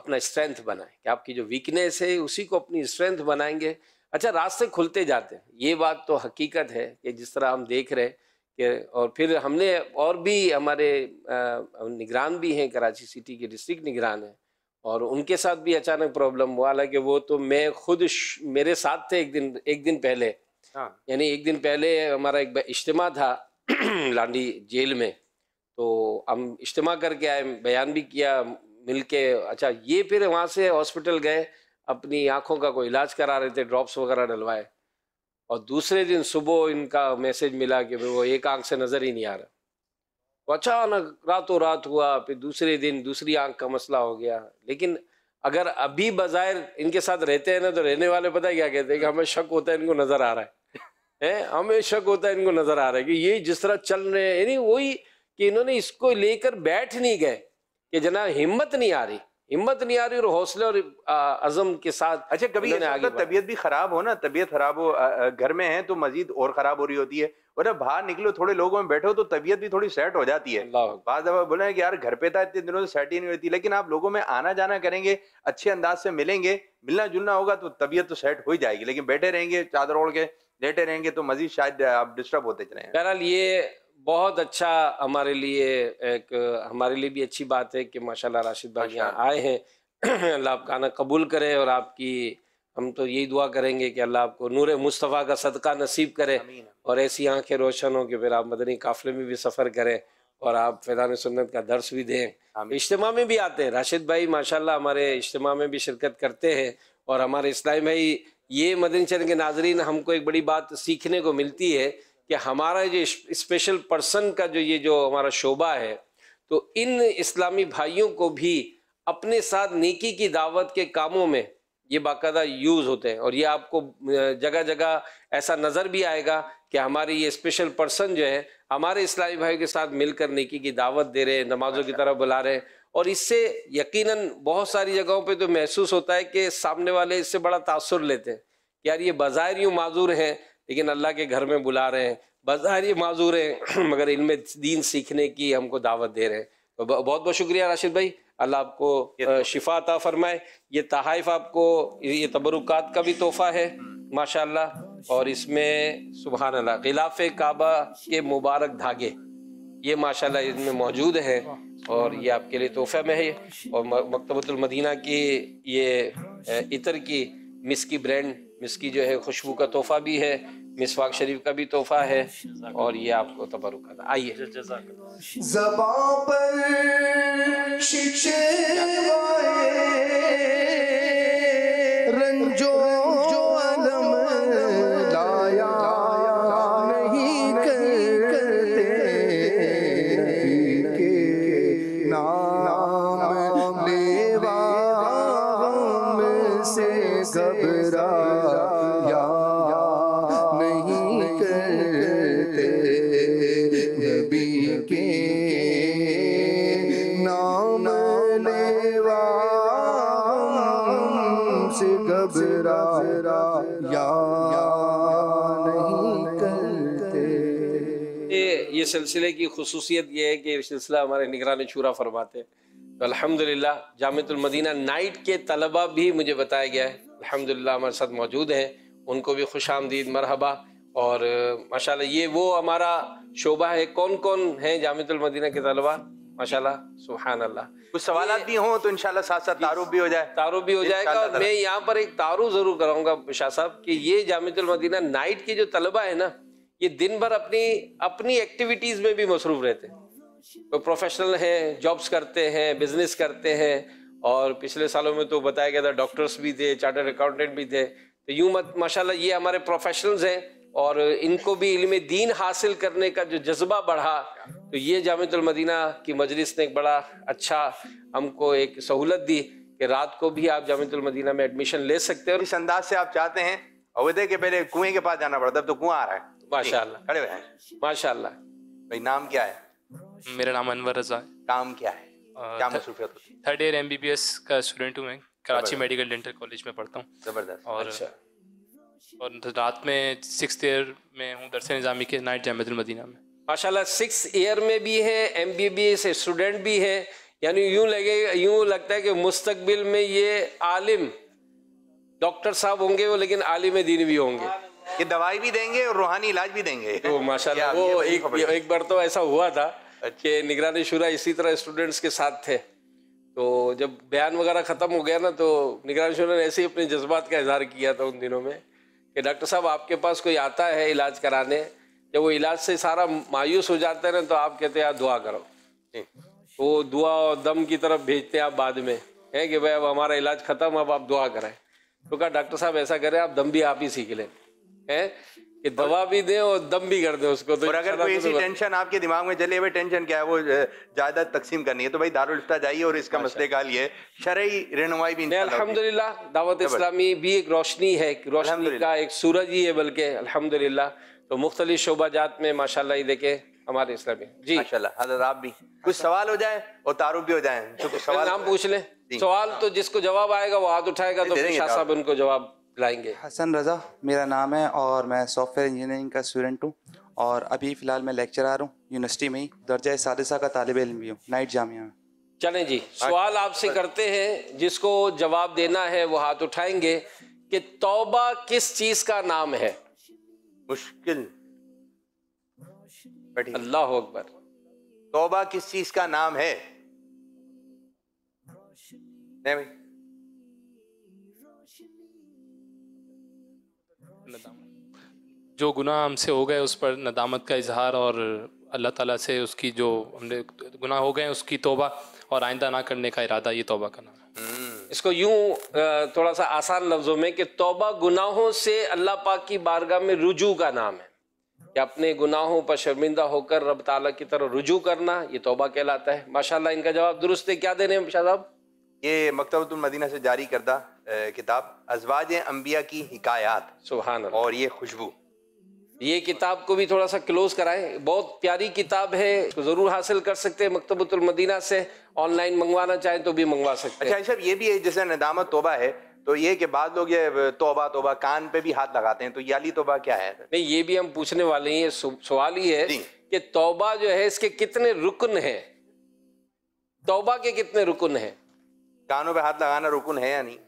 अपना स्ट्रेंथ बनाए कि आपकी जो वीकनेस है उसी को अपनी स्ट्रेंथ बनाएंगे अच्छा रास्ते खुलते जाते हैं ये बात तो हकीकत है कि जिस तरह हम देख रहे हैं कि और फिर हमने और भी हमारे निगरान भी हैं कराची सिटी के डिस्ट्रिक्ट निगरान हैं और उनके साथ भी अचानक प्रॉब्लम हुआ हालांकि वो तो मैं खुद मेरे साथ थे एक दिन एक दिन पहले हाँ। यानी एक दिन पहले हमारा एक इज्तम था (clears throat) लांडी जेल में तो हम इज्तम करके आए बयान भी किया मिल के अच्छा ये फिर वहाँ से हॉस्पिटल गए अपनी आँखों का कोई इलाज करा रहे थे ड्रॉप्स वगैरह डलवाए और दूसरे दिन सुबह इनका मैसेज मिला कि वो एक आंख से नज़र ही नहीं आ रहा वो तो अचानक रातों रात हुआ फिर दूसरे दिन दूसरी आंख का मसला हो गया लेकिन अगर अभी बाज़ाहिर इनके साथ रहते हैं ना तो रहने वाले पता क्या कहते हैं कि हमें शक होता है इनको नज़र आ रहा है ए हमें शक होता है इनको नज़र आ रहा है कि ये जिस तरह चल रहे हैं यानी वही कि इन्होंने इसको लेकर बैठ नहीं गए कि जना हिम्मत नहीं आ रही हिम्मत नहीं आ रही और हौसले और अजम के साथ अच्छा कभी मतलब तबीयत भी खराब हो ना तबीयत खराब हो घर में है तो मजीद और खराब हो रही होती है और जब बाहर निकलो थोड़े लोगों में बैठो तो तबीयत भी थोड़ी सेट हो जाती है बाद दफा बोले कि यार घर पे था इतने दिनों से सेट ही नहीं होती लेकिन आप लोगों में आना जाना करेंगे अच्छे अंदाज से मिलेंगे मिलना जुलना होगा तो तबीयत तो सेट हो ही जाएगी लेकिन बैठे रहेंगे चादर ओढ़ के लेटे रहेंगे तो मजीद शायद आप डिस्टर्ब होते चले बहरहाल ये बहुत अच्छा हमारे लिए एक हमारे लिए भी अच्छी बात है कि माशाल्लाह राशिद भाई अच्छा। यहाँ आए हैं (clears throat) अल्लाह आपका आना कबूल करे और आपकी हम तो यही दुआ करेंगे कि अल्लाह आपको नूर मुस्तफ़ा का सदका नसीब करे और ऐसी आंखें रोशन हो कि फिर आप मदनी काफिले में भी सफ़र करें और आप फैदान सुन्नत का दर्श भी दें इज्तम में भी आते हैं राशिद भाई माशा हमारे इज्तम में भी शिरकत करते हैं और हमारे इस्लाई भाई ये मदनी चंद के नाजरीन हमको एक बड़ी बात सीखने को मिलती है कि हमारा जो स्पेशल पर्सन का जो ये जो हमारा शोबा है तो इन इस्लामी भाइयों को भी अपने साथ नेकी की दावत के कामों में ये बाकायदा यूज़ होते हैं और ये आपको जगह जगह ऐसा नज़र भी आएगा कि हमारे ये स्पेशल पर्सन जो है हमारे इस्लामी भाई के साथ मिलकर नेकी की दावत दे रहे हैं नमाजों की अच्छा। तरफ बुला रहे हैं और इससे यकीनन बहुत सारी जगहों पे तो महसूस होता है कि सामने वाले इससे बड़ा तासर लेते हैं कि यार ये बाज़ार यूँ माजूर हैं लेकिन अल्लाह के घर में बुला रहे हैं बाजार ये माजूर हैं (clears throat) मगर इनमें दीन सीखने की हमको दावत दे रहे हैं बहुत बहुत शुक्रिया राशिद भाई अल्लाह आपको तो- शिफा अता फरमाए ये तहाइफ आपको ये तबरुकात का भी तोहफ़ा है माशाल्लाह और इसमें सुबह अल्लाह खिलाफ काबा के मुबारक धागे ये माशाल्लाह इसमें मौजूद है और ये आपके लिए तोहफे में है और मकतबतुलमदीना की ये इतर की मिस की ब्रांड मिसकी जो है खुशबू का तोहफा भी है मिसवाक शरीफ का भी तोहफा है और ये आपको तबरुक आइए जबान पर खसूसियत ये है कि ये सिलसिला हमारे निगरान शूरा फरमाते हैं तो अलहमदिल्ला जामतुलमदीना नाइट के तलबा भी मुझे बताया गया है अलहमदिल्ला हमारे साथ मौजूद हैं उनको भी खुश आमदीद मरहबा और माशाल्लाह ये वो हमारा शोबा है कौन कौन है जामतुलमदीना के तलबा माशाल्लाह सुबहान अल्लाह कुछ सवाल भी हों तो इंशाल्लाह साथ साथ तारुफ भी हो जाए तारुफ भी हो जाएगा मैं यहाँ पर एक तारुफ ज़रूर कराऊंगा शाह साहब कि ये जामतुलमदीना नाइट के जो तलबा है ना ये दिन भर अपनी अपनी एक्टिविटीज में भी मसरूफ रहते हैं तो प्रोफेशनल हैं जॉब्स करते हैं बिजनेस करते हैं और पिछले सालों में तो बताया गया था डॉक्टर्स भी थे चार्टर्ड अकाउंटेंट भी थे तो यूं मत माशाल्लाह ये हमारे प्रोफेशनल्स हैं और इनको भी इल्म दीन हासिल करने का जो जज्बा बढ़ा तो ये जामतुलमदीना की मजलिस ने एक बड़ा अच्छा हमको एक सहूलत दी कि रात को भी आप जामतुलमदीना में एडमिशन ले सकते हो इस अंदाज से आप चाहते हैं और के पहले कुएं के पास जाना पड़ता है तो कुआं आ रहा है माशाल्लाह खड़े हुए हैं माशाल्लाह भाई नाम क्या है मेरा नाम अनवर रजा है काम क्या है क्या मसरूफियत होती थर्ड ईयर एमबीबीएस का स्टूडेंट हूँ मैं कराची मेडिकल डेंटल कॉलेज में पढ़ता हूँ जबरदस्त और अच्छा। और रात में सिक्स ईयर में हूँ दरस निज़ामी के नाइट जामतुल मदीना में माशाल्लाह सिक्स ईयर में भी है M B B S student भी है यानी यूं लगे यूं लगता है कि मुस्तकबिल में ये आलिम डॉक्टर साहब होंगे वो लेकिन आलिम दीन भी होंगे ये दवाई भी देंगे और रूहानी इलाज भी देंगे तो माशाल्लाह वो एक, एक बार तो ऐसा हुआ था अच्छा। कि निगरानी शुरा इसी तरह स्टूडेंट्स के साथ थे तो जब बयान वगैरह ख़त्म हो गया ना तो निगरानी शुरा ने ऐसे ही अपने जज्बात का इजहार किया था उन दिनों में कि डॉक्टर साहब आपके पास कोई आता है इलाज कराने जब वो इलाज से सारा मायूस हो जाता है ना तो आप कहते हैं दुआ करो तो दुआ और दम की तरफ भेजते हैं आप बाद में है कि भाई अब हमारा इलाज ख़त्म अब आप दुआ करें तो कहा डॉक्टर साहब ऐसा करें आप दम भी आप ही सीख लें है कि दवा भी दे और दम भी कर दे उसको तो और अगर कोई ऐसी तो- टेंशन आपके दिमाग में चले भाई टेंशन क्या है वो जायदाद तकसीम करनी है तो भाई दारुल इफ्ता जाइए और इसका अच्छा। मसले का लिए शरई रहनुमाई भी अल्हम्दुलिल्लाह दावत इस्लामी भी एक रोशनी है रोशनी का एक सूरज ही है बल्कि अल्हम्दुलिल्लाह तो मुख्तलि जात में माशाला ये देखे हमारे इस्लामी जी माशाला हजरत आप भी कुछ सवाल हो जाए और तारुफ भी हो जाए सवाल नाम पूछ लें सवाल तो जिसको जवाब आएगा वो हाथ उठाएगा तो शाह साहब उनको जवाब लाएंगे हसन रज़ा मेरा नाम है और मैं सॉफ्टवेयर इंजीनियरिंग का स्टूडेंट हूँ और अभी फ़िलहाल मैं लेक्चरर हूँ यूनिवर्सिटी में ही दर्जा सादसा का तालब इलम भी हूँ नाइट जामिया में चले जी सवाल आपसे करते हैं जिसको जवाब देना है वो हाथ उठाएंगे कि तौबा किस चीज़ का नाम है मुश्किल अल्लाह अकबर तौबा किस चीज़ का नाम है नहीं जो गुनाह हमसे हो गए उस पर नदामत का इजहार और अल्लाह ताला से उसकी जो हमने गुनाह हो गए उसकी तोबा और आइंदा ना करने का इरादा ये तोबा करना हम्म। इसको यूं थोड़ा सा आसान लफ्ज़ों में कि तोबा गुनाहों से अल्लाह पाक की बारगाह में रुजू का नाम है कि अपने गुनाहों पर शर्मिंदा होकर रब ताला की तरफ रुजू करना ये तोबा कहलाता है माशाल्लाह इनका जवाब दुरुस्त है क्या दे रहे हैं शाह साहब ये मकतबतुल मदीना से जारी करदा किताब अजवाज अम्बिया की हिकायात सुबहान और ये खुशबू ये किताब को भी थोड़ा सा क्लोज कराएं बहुत प्यारी किताब है इसको ज़रूर हासिल कर सकते हैं मकतबतुल मदीना से ऑनलाइन मंगवाना चाहें तो भी मंगवा सकते हैं अच्छा ये भी है जैसे नदामत तोबा है तो ये कि बाद लोग ये तोबा तोबा कान पे भी हाथ लगाते हैं तो याली तोबा क्या है नहीं ये भी हम पूछने वाले हैं सवाल ये है कि तोबा जो है इसके कितने रुकन है तोबा के कितने रुकन है कानों पर हाथ लगाना रुकन है या नहीं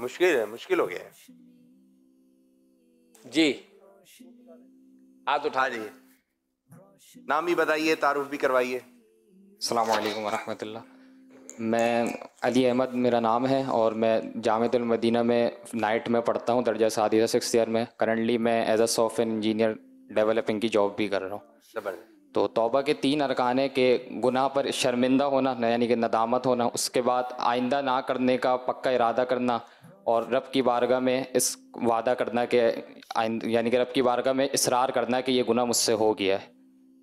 मुश्किल है मुश्किल हो गया है जी हाथ उठा लीजिए हाँ नाम भी बताइए तारुफ भी करवाइए अलैक्म वरहमतुल्लाह मैं अली अहमद मेरा नाम है और मैं जामतुलमदीना में नाइट में पढ़ता हूँ दर्जा सादी सिक्स ईयर में करंटली मैं as a software engineer developing की जॉब भी कर रहा हूँ तो तौबा के तीन अरकान है कि गुनाह पर शर्मिंदा होना यानी कि नदामत होना उसके बाद आइंदा ना करने का पक्का इरादा करना और रब की बारगाह में इस वादा करना के यानी कि रब की बारगाह में इसरार करना कि ये गुना मुझसे हो गया है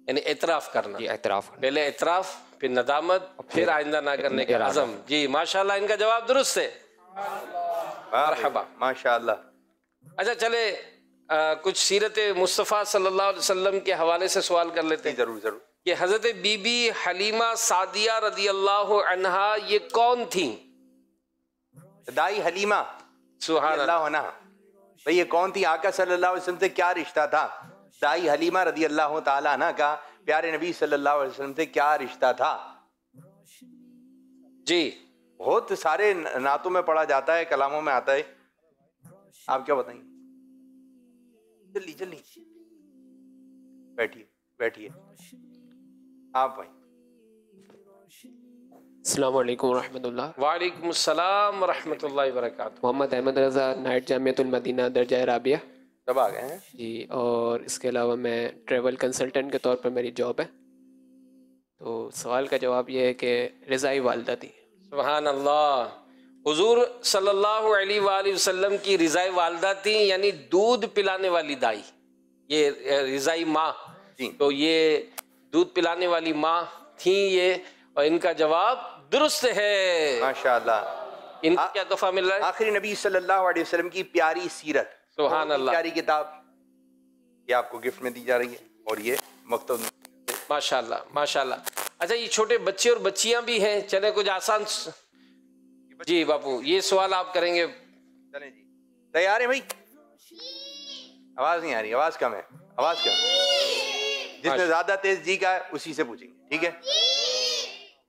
यानी एतराफ़ करना एतराफ़ पहले एतराफ़ फिर नदामत फिर आइंदा ना करने का आज़म जी माशाल्लाह इनका जवाब दुरुस्त है माशा अच्छा चले आ, कुछ सीरत मुस्तफ़ा सल्लल्लाहु अलैहि वसल्लम के हवाले से सवाल कर लेते हैं ज़रूर ज़रूर कि हज़रत बीबी हलीमा सादिया रदी अल्लाह अनहा ये कौन थी दाई हलीमा सुहाना भाई ये कौन थी आका सल्लल्लाहु अलैहि वसल्लम से क्या रिश्ता था दाई हलीमा रदी अल्लाह तला का प्यारे नबी सल्लल्लाहु अलैहि वसल्लम से क्या रिश्ता था जी बहुत सारे नातों में पढ़ा जाता है कलामों में आता है आप क्या बताएंगे जल्दी जल्दी बैठिए बैठिए आप भाई अल्लाम मोहम्मद अहमद रज़ा नाइट जामियतुल मदीना दर्जा राबिया कब आ गए हैं जी और इसके अलावा मैं ट्रेवल कंसल्टेंट के तौर पर मेरी जॉब है तो सवाल का जवाब यह है कि रज़ाई वालदा थी सुबहान अल्लाह हुजूर सल्लल्लाहु अलैहि वसल्लम की रिजाई वालदा थी यानी दूध पिलाने वाली दाई ये रिजाई माँ तो ये दूध पिलाने वाली माँ थी ये और इनका जवाब दुरुस्त है माशाल्लाह इनका क्या तोहफा मिल रहा है आखिरी नबी सल्लल्लाहु अलैहि वसल्लम की प्यारी सीरत सुभान अल्लाह प्यारी किताब ये आपको गिफ्ट में दी जा रही है और ये मकतब माशाल्लाह माशाल्लाह अच्छा ये छोटे बच्चे और बच्चियां भी हैं चले कुछ आसान जी बापू ये सवाल आप करेंगे चले जी तैयार है भाई आवाज नहीं आ रही आवाज कम है आवाज कम जिसने अच्छा। ज्यादा तेज जी का है उसी से पूछेंगे ठीक है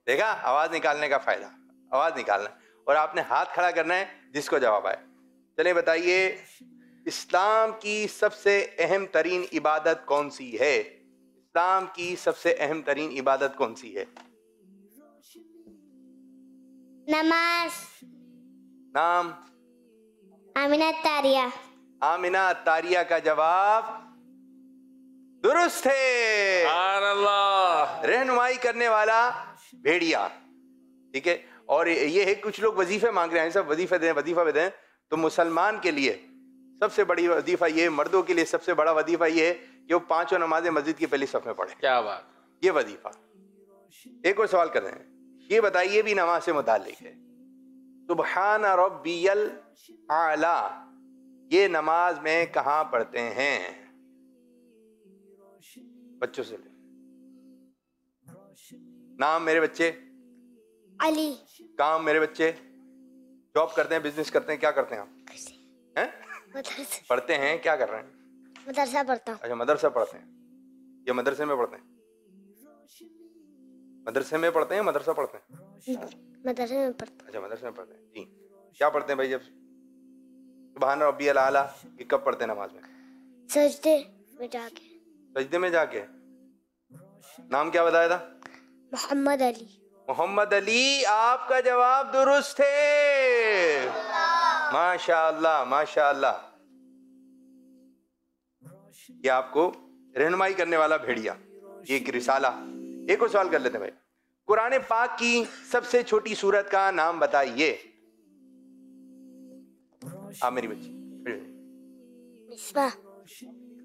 देखा आवाज निकालने का फायदा आवाज निकालना और आपने हाथ खड़ा करना है जिसको जवाब आए चले बताइए इस्लाम की सबसे अहम तरीन इबादत कौन सी है इस्लाम की सबसे अहम तरीन इबादत कौन सी है नमाज नाम आमिना तारिया आमिना तारिया का जवाब दुरुस्त है रहनुमाई करने वाला भेड़िया ठीक है और ये है कुछ लोग वजीफे मांग रहे हैं सब वजीफे दें वजीफा भी दें तो मुसलमान के लिए सबसे बड़ी वजीफा ये मर्दों के लिए सबसे बड़ा वजीफा ये है कि वो पांचों नमाजें मस्जिद की पहली सफ में पढ़े क्या बात ये वजीफा एक और सवाल कर रहे हैं ये बताइए भी नमाज से मुतालिक है सुबहान रबियल आला ये नमाज में कहा पढ़ते हैं बच्चों से नाम मेरे बच्चे अली काम मेरे बच्चे जॉब करते हैं बिजनेस करते हैं क्या करते हैं आप पढ़ते हैं क्या कर रहे हैं मदरसा पढ़ता अच्छा मदरसा पढ़ते हैं ये मदरसे में पढ़ते हैं मदरसे में पढ़ते हैं मदरसा पढ़ते हैं मदरसे में पढ़ते अच्छा मदरसे में पढ़ते हैं जी क्या पढ़ते हैं भाई जब सुबहान रबी आला ये कब पढ़ते हैं नमाज में सजदे में जाके सजदे में जाके नाम क्या बताया था मोहम्मद अली मोहम्मद अली आपका जवाब दुरुस्त है माशाल्लाह माशाल्लाह ये आपको रहनुमाई करने वाला भेड़िया ये एक रिसाला एक और सवाल कर लेते भाई कुरान पाक की सबसे छोटी सूरत का नाम बताइए आप मेरी बच्ची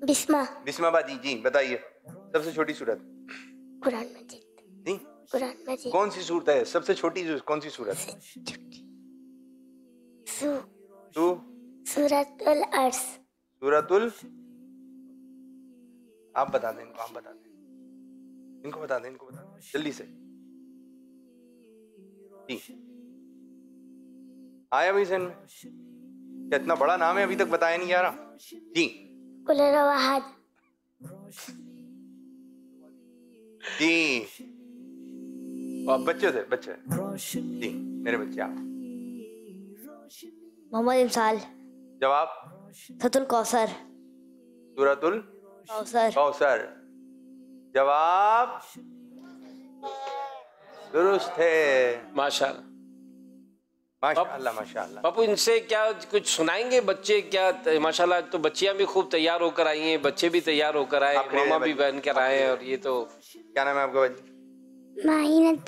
बिस्मा बिस्मा बाजी जी बताइए सबसे छोटी सूरत कुरान मजीद नहीं कुरान मजीद कौन सी सूरत है सबसे छोटी कौन सी सूरत सू सू सूरतुल सूरतुल आप बता दें आप बता दें इनको बता दें इनको बता दें जल्दी से आया अभी सेन में इतना बड़ा नाम है अभी तक बताया नहीं जा रहा जी जी बच्चे थे बच्चे जी मेरे बच्चे आप हाँ। मोहम्मद इमसाल जवाब सतुल कौसर सूरतुल कौसर कौसर जवाब दुरुस्त है माशाल्लाह माशाल्लाह माशाल्लाह इनसे क्या कुछ सुनाएंगे बच्चे क्या माशाल्लाह तो बच्चियां भी खूब तैयार होकर आई हैं बच्चे भी तैयार होकर आए मामा भी बहन कर आए और ये तो क्या नाम है आपका माहीन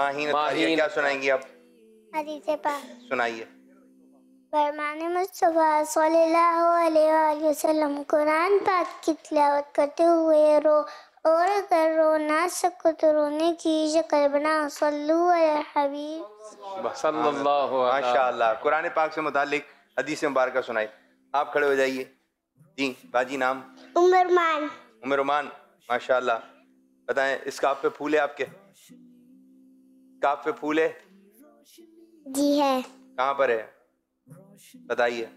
माहीन माहीन क्या सुनाएंगी आप हदीसे पाक सुनाइए फरमान मुस्तफ़ा सल्लल्लाहु अलैहि वसल्लम कुरान पाक की तिलावत करते हुए रो और अगर सको तो रोने की शक्ल बनाओ सल्लू हबीब सल्लल्लाहु अलैहि माशाल्लाह कुरान पाक से मुतालिक हदीस मुबारक सुनाई आप खड़े हो जाइए जी बाजी नाम उमर मान उमर मान माशाल्लाह बताएं इस काफ पे फूल है आपके काफ पे फूल है जी है कहाँ पर है बताइए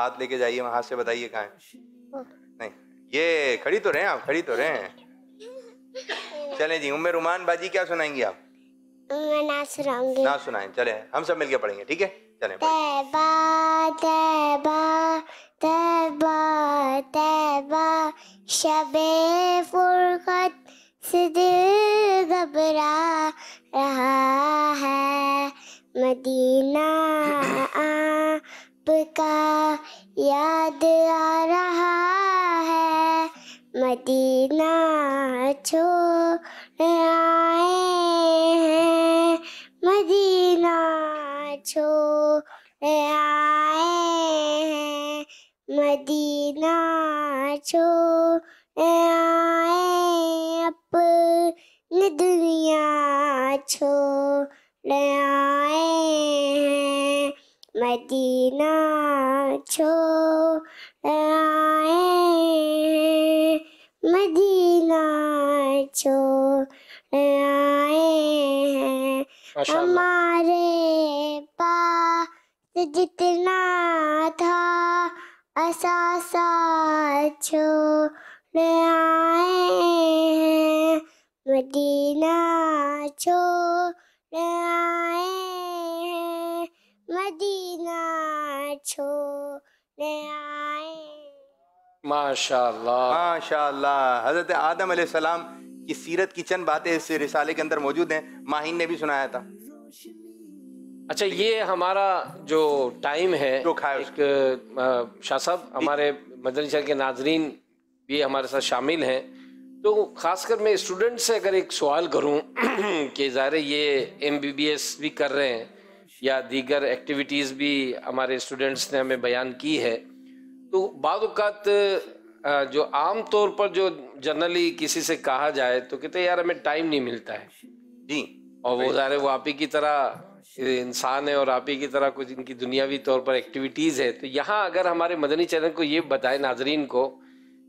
हाथ लेके जाइए वहां से बताइए कहाँ है नहीं ये खड़ी तो रहे आप खड़ी तो रहे हैं चले जी उम्मे रुमान बाजी क्या सुनाएंगी आप मैं ना सुनाऊंगी ना सुनाएं चले हम सब मिलके पढ़ेंगे ठीक है चले तैबा तैबा तैबा तैबा शबे फुरकत से घबरा रहा है मदीना आपका याद आ रहा है मदीना छोड़ आए हैं मदीना छोड़ आए हैं मदीना छोड़ आए अपने दुनिया छोड़ आए हैं मदीना छोड़ आए हैं मदीना छोड़ आए हैं हमारे पास जितना था असासा छोड़ आए हैं मदीना छोड़ आए हैं मदीना छोड़ आए माशाल्लाह माशाल्लाह हज़रत आदम सलाम की सीरत की चंद बातें इस रिसाले के अंदर मौजूद हैं माहिन ने भी सुनाया था अच्छा ये हमारा जो टाइम है जो एक शाह साहब हमारे मदरसा के नाजरीन भी हमारे साथ शामिल हैं तो ख़ासकर मैं स्टूडेंट से अगर एक सवाल करूं (clears throat) कि ज़ाहिर ये एम बी बी एस भी कर रहे हैं या दीगर एक्टिविटीज़ भी हमारे स्टूडेंट्स ने हमें बयान की है तो बाद जो आम तौर पर जो जनरली किसी से कहा जाए तो कहते यार हमें टाइम नहीं मिलता है जी और वो ज़ाहिर वो आप ही की तरह इंसान है और आप ही की तरह कुछ इनकी दुनियावी तौर पर एक्टिविटीज़ है तो यहाँ अगर हमारे मदनी चैनल को ये बताए नाजरीन को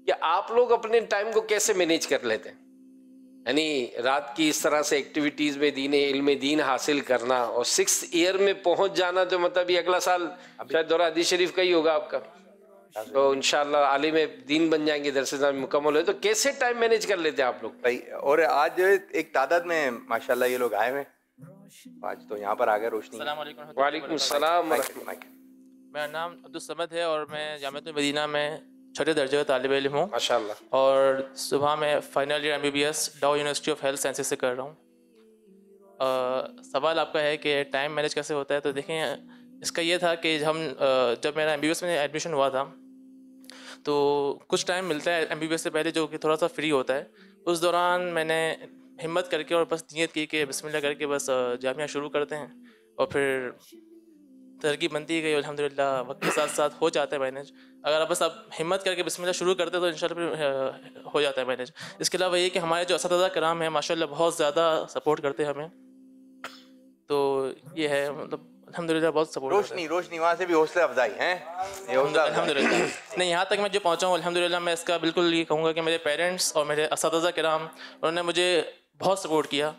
कि आप लोग अपने टाइम को कैसे मैनेज कर लेते हैं यानी रात की इस तरह से एक्टिविटीज़ में दीन इल्म दीन हासिल करना और सिक्स ईयर में पहुंच जाना तो मतलब ये अगला साल शायद दौरा हदीज शरीफ का ही होगा आपका तो इनशाला में दीन बन जाएंगे दरअसल मुकम्मल हो तो कैसे टाइम मैनेज कर लेते हैं आप लोग भाई और आज एक तादाद में माशाल्लाह ये लोग आए हुए आज तो यहाँ पर आ गए रोशनी वालेकुम सलाम मेरा नाम अब्दुलसमद है और मैं जामत मदीना में छठे दर्जे का तालब इम हूँ माशा और सुबह मैं final year M B B S Dow university of health sciences से कर रहा हूँ सवाल आपका है कि टाइम मैनेज कैसे होता है तो देखें इसका ये था कि हम जब मेरा एम बी बी एस में एडमिशन हुआ था तो कुछ टाइम मिलता है एम से पहले जो कि थोड़ा सा फ्री होता है उस दौरान मैंने हिम्मत करके और बस नीयत की कि बसमिल्ला करके बस जामिया शुरू करते हैं और फिर तरक्की बनती गई अलहमदिल्ला वक्त के साथ साथ हो जाता है मैनेज अगर आप बस आप हिम्मत करके बसमिल्ला शुरू करते तो इन हो जाता है मैनेज इसके अलावा ये कि हमारे जो इस कराम है माशा बहुत ज़्यादा सपोर्ट करते हैं हमें तो ये है मतलब अल्हम्दुलिल्लाह बहुत सपोर्ट रोशनी रोशनी वहाँ से भी हौसले अफजाई है अलहमदिल्ला नहीं यहाँ तक मैं जो पहुँचा हूँ अल्हम्दुलिल्लाह मैं इसका बिल्कुल ये कहूँगा कि मेरे पेरेंट्स और मेरे इस कराम उन्होंने मुझे बहुत सपोर्ट किया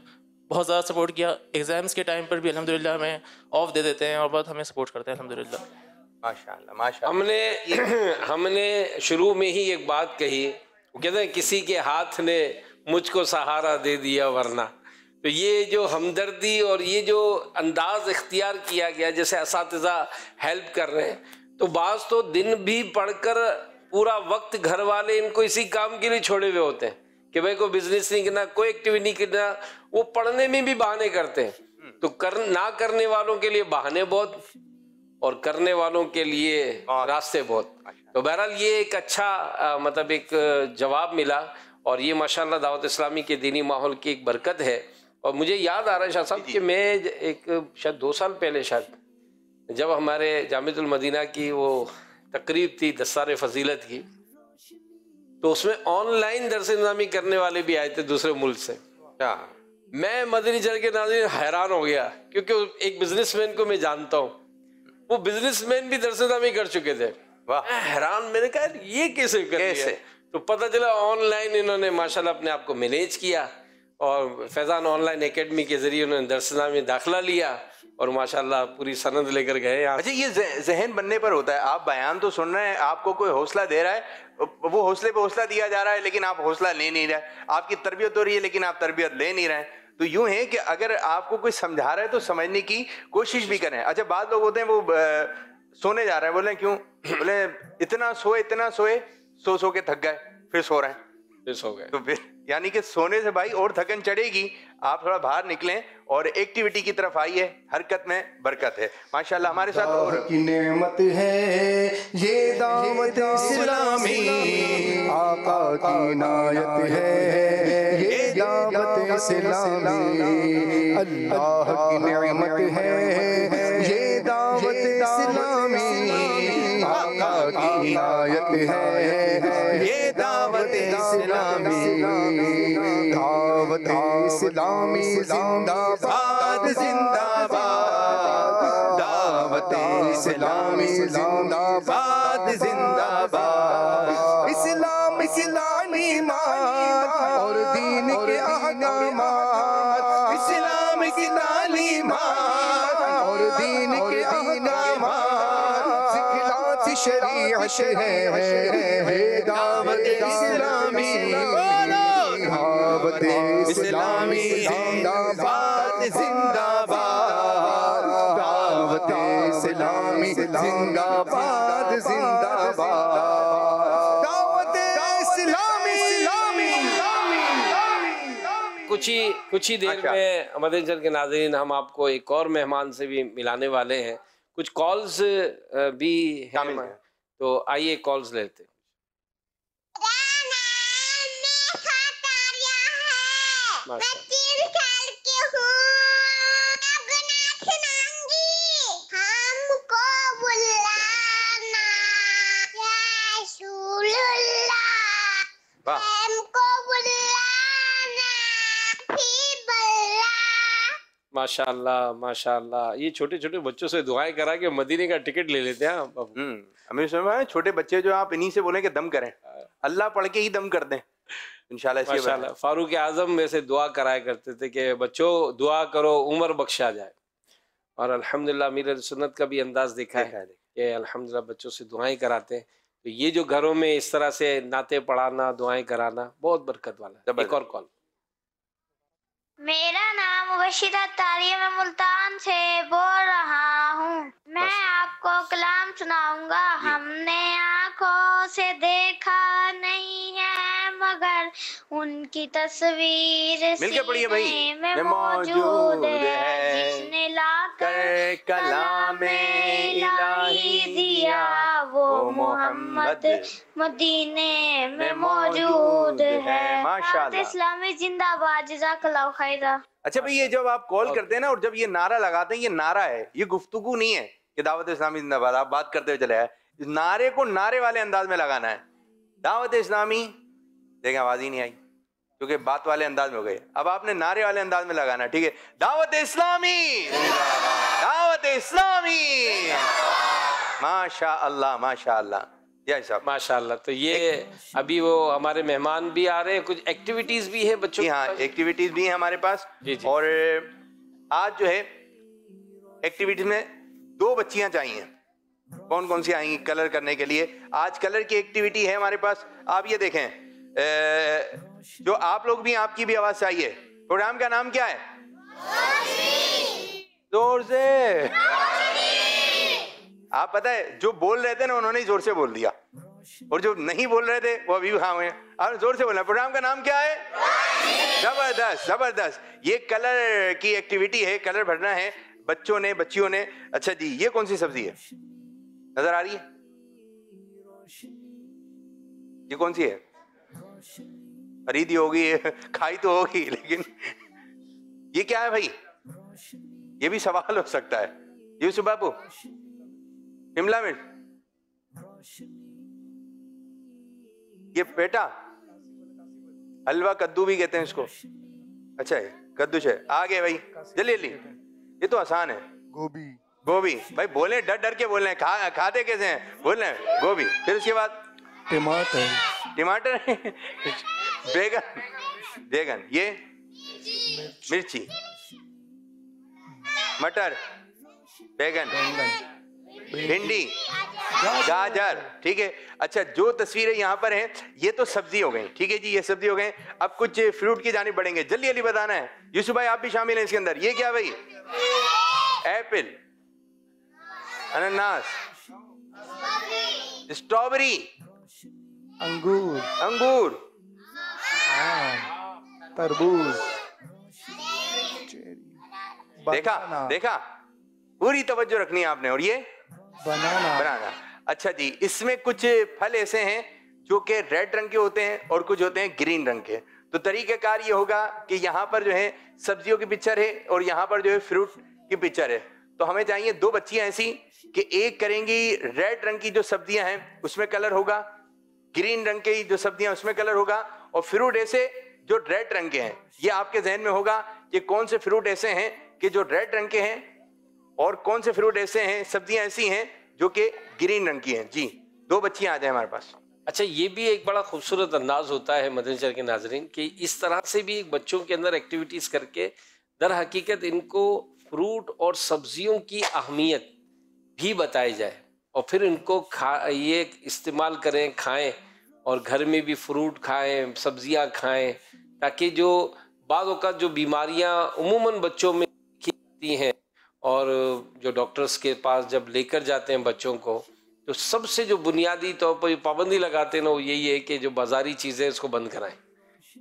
बहुत ज़्यादा सपोर्ट किया एग्ज़ाम्स के टाइम पर भी अलहमदिल्ला हमें ऑफ दे देते हैं और बहुत हमें सपोर्ट करते हैं अलहमदिल्ला माशाल्लाह माशा हमने (clears throat) हमने शुरू में ही एक बात कही कहते हैं किसी के हाथ ने मुझको सहारा दे दिया वरना तो ये जो हमदर्दी और ये जो अंदाज इख्तियार किया गया जैसे इस हेल्प कर रहे हैं तो बाज तो दिन भी पढ़कर पूरा वक्त घर वाले इनको इसी काम के लिए छोड़े हुए होते हैं कि भाई कोई बिजनेस नहीं करना कोई एक्टिविटी नहीं करना वो पढ़ने में भी बहाने करते हैं तो कर ना करने वालों के लिए बहाने बहुत और करने वालों के लिए रास्ते बहुत अच्छा। तो बहरहाल ये एक अच्छा आ, मतलब एक जवाब मिला और ये माशाल्लाह दावत इस्लामी के दीनी माहौल की एक बरकत है और मुझे याद आ रहा है शाह साहब कि मैं एक शायद दो साल पहले शायद जब हमारे जामितुल मदीना की वो तकरीब थी दस्तार फजीलत की तो उसमें ऑनलाइन दरस नामी करने वाले भी आए थे दूसरे मुल्क से क्या हाँ। मैं मदनी जर के नाजी हैरान हो गया क्योंकि एक बिजनेसमैन को मैं जानता हूँ वो बिजनेसमैन भी दरस नामी कर चुके थे वाह हैरान मैंने कहा ये कैसे कर कैसे? तो पता चला ऑनलाइन इन्होंने माशाल्लाह अपने आप को मैनेज किया और फैज़ान ऑनलाइन एकेडमी के ज़रिए उन्होंने दरसना में दाखिला लिया और माशाल्लाह पूरी सनद लेकर गए अच्छा ये जहन बनने पर होता है आप बयान तो सुन रहे हैं आपको कोई हौसला दे रहा है वो हौसले पर हौसला दिया जा रहा है लेकिन आप हौसला ले नहीं रहे आपकी तरबियत हो रही है लेकिन आप तरबियत ले नहीं रहे तो यूं है कि अगर आपको कोई समझा रहा है तो समझने की कोशिश भी करें अच्छा बाद लोग होते हैं वो सोने जा रहे हैं बोले क्यों बोले इतना सोए इतना सोए सो सो के थक गए फिर सो रहे हैं फिर सो गए तो फिर यानी कि सोने से भाई और थकन चढ़ेगी आप थोड़ा बाहर निकलें और एक्टिविटी की तरफ आइए हरकत में बरकत है माशाल्लाह हमारे साथ और की नेमत है ये दावत इस्लामी आका की नायत है ये दावत इस्लामी अल्लाह की नेमत है की आयत है ये दावत इस्लामी दावत इस्लामी जिंदाबाद जिंदाबाद दावत इस्लामी जिंदाबाद जिंदा वश है हे दावत इस्लामी बोलो दावत इस्लामी जिंदाबाद जिंदाबाद दावत इस्लामी जिंदाबाद जिंदाबाद कुछ ही कुछ ही देर अच्छा। में मदनचंद के नाजरीन हम आपको एक और मेहमान से भी मिलाने वाले हैं कुछ कॉल्स भी हैं तो आइए कॉल्स लेते माशाला माशाल्लाह माशाल्लाह ये छोटे छोटे बच्चों से दुआएं करा के मदीने का टिकट ले लेते हैं हम हम्म। हमें समझ में छोटे बच्चे जो आप इन्हीं से बोले कि दम करें हाँ। अल्लाह पढ़ के ही दम कर दें इंशाल्लाह फारूक आजम वैसे दुआ कराया करते थे कि बच्चों दुआ करो उम्र बख्शा जाए और अल्हम्दुलिल्लाह मीर सुन्नत का भी अंदाज देखा है कि अल्हम्दुलिल्लाह बच्चों से दुआएं कराते हैं तो ये जो घरों में इस तरह से नाते पढ़ाना दुआएं कराना बहुत बरकत वाला है एक और कॉल मेरा नाम वशी तारी मैं मुल्तान से बोल रहा हूँ मैं आपको कलाम सुनाऊंगा हमने आंखों से देखा नहीं है मगर उनकी तस्वीर सीने में मौजूद है जिसने लाकर कलाम इलाही दिया वो मोहम्मद मदीने में मौजूद है माशाल्लाह इस्लामी जिंदाबाद जजाकल्लाह खैरा अच्छा भाई ये जब आप कॉल करते हैं ना और जब ये नारा लगाते हैं ये नारा है ये गुफ्तगु नहीं है कि दावत इस्लामी जिंदाबाद आप बात करते हुए चले आए नारे को नारे वाले अंदाज में लगाना है दावत इस्लामी देखें आवाज ही नहीं आई क्योंकि बात वाले अंदाज में हो गए अब आपने नारे वाले अंदाज में लगाना ठीक है दावत इस्लामी दावत इस्लामी माशा अल्लाह माशा अल्लाह माशाल्लाह तो ये अभी वो हमारे मेहमान भी आ रहे हैं कुछ एक्टिविटीज भी है बच्चों हाँ एक्टिविटीज भी है हमारे पास जी जी। और आज जो है एक्टिविटी में दो बच्चियां चाहिए कौन कौन सी आएंगी कलर करने के लिए आज कलर की एक्टिविटी है हमारे पास आप ये देखें ए, जो आप लोग भी आपकी भी आवाज चाहिए प्रोग्राम का नाम क्या है जोर से आप पता है जो बोल रहे थे ना उन्होंने जोर से बोल दिया और जो नहीं बोल रहे थे वो अभी हाँ हुए जोर से बोलना प्रोग्राम का नाम क्या है जबरदस्त जबरदस्त ये कलर की एक्टिविटी है कलर भरना है बच्चों ने बच्चियों ने अच्छा जी ये कौन सी सब्जी है नजर आ रही है ये कौन सी है खरीदी होगी (laughs) खाई तो होगी लेकिन ये क्या है भाई ये भी सवाल हो सकता है यूसुफ बाबू शिमला मिर्च ये बेटा हलवा कद्दू भी कहते हैं इसको अच्छा है कद्दू छे आगे भाई जल्दी जल्दी ये तो आसान है गोभी गोभी भाई बोले डर डर के बोले खा, खाते कैसे हैं बोल रहे हैं गोभी फिर उसके बाद टमाटर टमाटर बैगन बैगन ये मिर्ची मटर बैगन भिंडी गाजर ठीक है अच्छा जो तस्वीरें यहाँ पर हैं ये तो सब्जी हो गई ठीक है जी ये सब्जी हो गई अब कुछ फ्रूट की जानी पड़ेंगे जल्दी जल्दी बताना है यूसुफ भाई आप भी शामिल हैं इसके अंदर ये क्या भाई एप्पल अनानास स्ट्रॉबेरी अंगूर अंगूर हाँ, तरबूज देखा देखा पूरी तवज्जो रखनी है आपने और ये बनाना बनाना अच्छा जी इसमें कुछ फल ऐसे हैं जो कि रेड रंग के होते हैं और कुछ होते हैं ग्रीन रंग के तो तरीकेकार ये होगा कि यहाँ पर जो है सब्जियों की पिक्चर है और यहाँ पर जो है फ्रूट की पिक्चर है तो हमें चाहिए दो बच्चियां ऐसी कि एक करेंगी रेड रंग की जो सब्जियां हैं उसमें कलर होगा ग्रीन रंग की जो सब्जियां उसमें कलर होगा और फ्रूट ऐसे जो रेड रंग के हैं ये आपके जहन में होगा कि कौन से फ्रूट ऐसे हैं कि जो रेड रंग के हैं और कौन से फ्रूट ऐसे हैं सब्जियां ऐसी हैं जो कि ग्रीन रंग की हैं जी दो बच्चियां आ जाए हमारे पास अच्छा ये भी एक बड़ा खूबसूरत अंदाज होता है मदनचर के नाजरीन कि इस तरह से भी बच्चों के अंदर एक्टिविटीज़ करके दर हकीकत इनको फ्रूट और सब्जियों की अहमियत भी बताई जाए और फिर इनको खा ये इस्तेमाल करें खाएं और घर में भी फ्रूट खाएं सब्जियां खाएं ताकि जो बाद जो बीमारियां उमूमन बच्चों में खींचती हैं और जो डॉक्टर्स के पास जब लेकर जाते हैं बच्चों को तो सबसे जो बुनियादी तौर पर पाबंदी लगाते हैं ना वो यही है कि जो बाजारी चीज़ें इसको बंद कराएं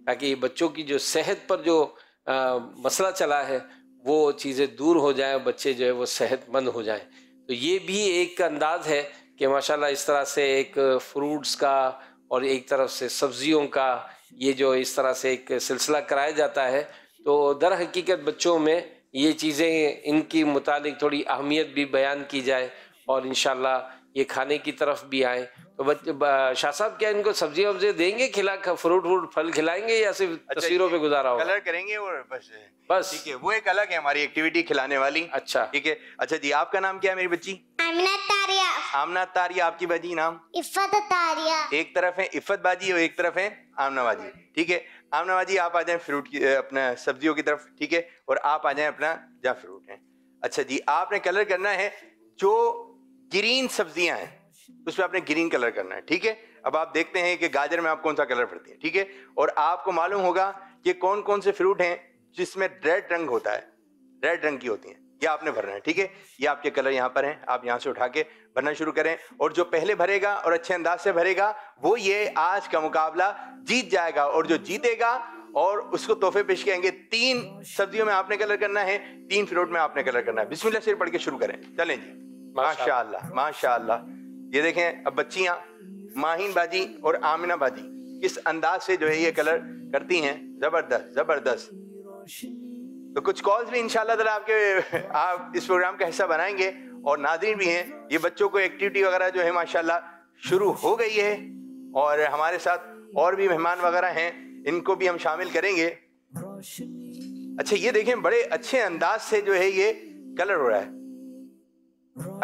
ताकि ये बच्चों की जो सेहत पर जो आ, मसला चला है वो चीज़ें दूर हो जाएं बच्चे जो है वो सेहतमंद हो जाएं तो ये भी एक अंदाज़ है कि माशाल्लाह इस तरह से एक फ्रूट्स का और एक तरफ से सब्जियों का ये जो इस तरह से एक सिलसिला कराया जाता है तो दर हकीकत बच्चों में ये चीज़ें इनकी मुतालिक थोड़ी अहमियत भी बयान की जाए और इन ये खाने की तरफ भी आए तो बच्चे शाह साहब क्या इनको सब्जी वब्जी देंगे खिला फ्रूट व्रूट फल खिलाएंगे या सिर्फ अच्छा, तस्वीरों पे गुजारा होगा कलर करेंगे और बस बस ठीक है वो एक अलग है हमारी एक्टिविटी खिलाने वाली अच्छा ठीक है अच्छा जी आपका नाम क्या है मेरी बच्ची आमना तारिया आपकी बाजी नाम इफ्फत तारिया एक तरफ है इफ्फत बाजी और एक तरफ है आमना बाजी ठीक है आमना बाजी आप आ जाए फ्रूट की अपना सब्जियों की तरफ ठीक है और आप आ जाए अपना जहाँ फ्रूट है अच्छा जी आपने कलर करना है जो ग्रीन सब्जियां हैं उसमें आपने ग्रीन कलर करना है ठीक है अब आप देखते हैं कि गाजर में आप कौन सा कलर पड़ती है ठीक है और आपको मालूम होगा कि कौन कौन से फ्रूट हैं जिसमें रेड रंग होता है रेड रंग की होती है ये आपने भरना है ठीक है ये आपके कलर यहाँ पर हैं आप यहाँ से उठा के भरना शुरू करें और जो पहले भरेगा और अच्छे अंदाज से भरेगा वो ये आज का मुकाबला जीत जाएगा और जो जीतेगा और उसको तोहफे पेश करेंगे तीन सब्जियों में आपने कलर करना है तीन फ्रूट में आपने कलर करना है बिस्मिल्लाह से पढ़ के शुरू करें चलें जी माशाल्लाह माशाल्लाह ये देखें अब बच्चियां माहिन बाजी और आमिना बाजी किस अंदाज से जो है ये कलर करती हैं जबरदस्त जबरदस्त तो कुछ कॉल्स भी इंशाल्लाह ताला आपके आप इस प्रोग्राम का हिस्सा बनाएंगे और नाजरीन भी हैं ये बच्चों को एक्टिविटी वगैरह जो है माशाल्लाह शुरू हो गई है और हमारे साथ और भी मेहमान वगैरह हैं इनको भी हम शामिल करेंगे अच्छा ये देखें बड़े अच्छे अंदाज से जो है ये कलर हो रहा है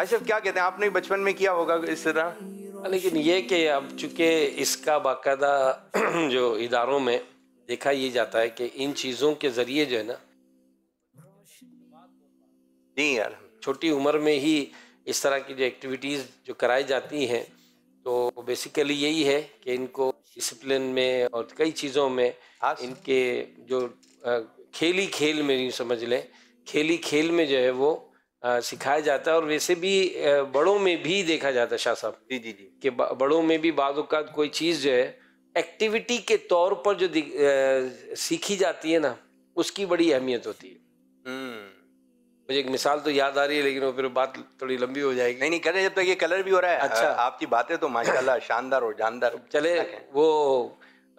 अशफ अच्छा, क्या कहते हैं आपने बचपन में किया होगा इस तरह हाँ, लेकिन ये कि अब चूंकि इसका बाकायदा (clears throat) जो इदारों में देखा ये जाता है कि इन चीज़ों के ज़रिए जो है ना जी यार छोटी उम्र में ही इस तरह की जो एक्टिविटीज़ जो कराई जाती हैं तो बेसिकली यही है कि इनको डिसिप्लिन में और कई चीज़ों में हाँ, इनके जो खेली खेल में समझ लें खेली खेल में जो है वो सिखाया जाता है और वैसे भी बड़ों में भी देखा जाता है शाह साहब जी जी जी कि बड़ों में भी बाद कोई चीज़ जो है एक्टिविटी के तौर पर जो सीखी जाती है ना उसकी बड़ी अहमियत होती है हम्म। मुझे एक मिसाल तो याद आ रही है लेकिन वो फिर बात थोड़ी लंबी हो जाएगी नहीं नहीं करें जब तक ये कलर भी हो रहा है अच्छा आपकी बातें तो माशाल्लाह (coughs) शानदार और जानदार चले वो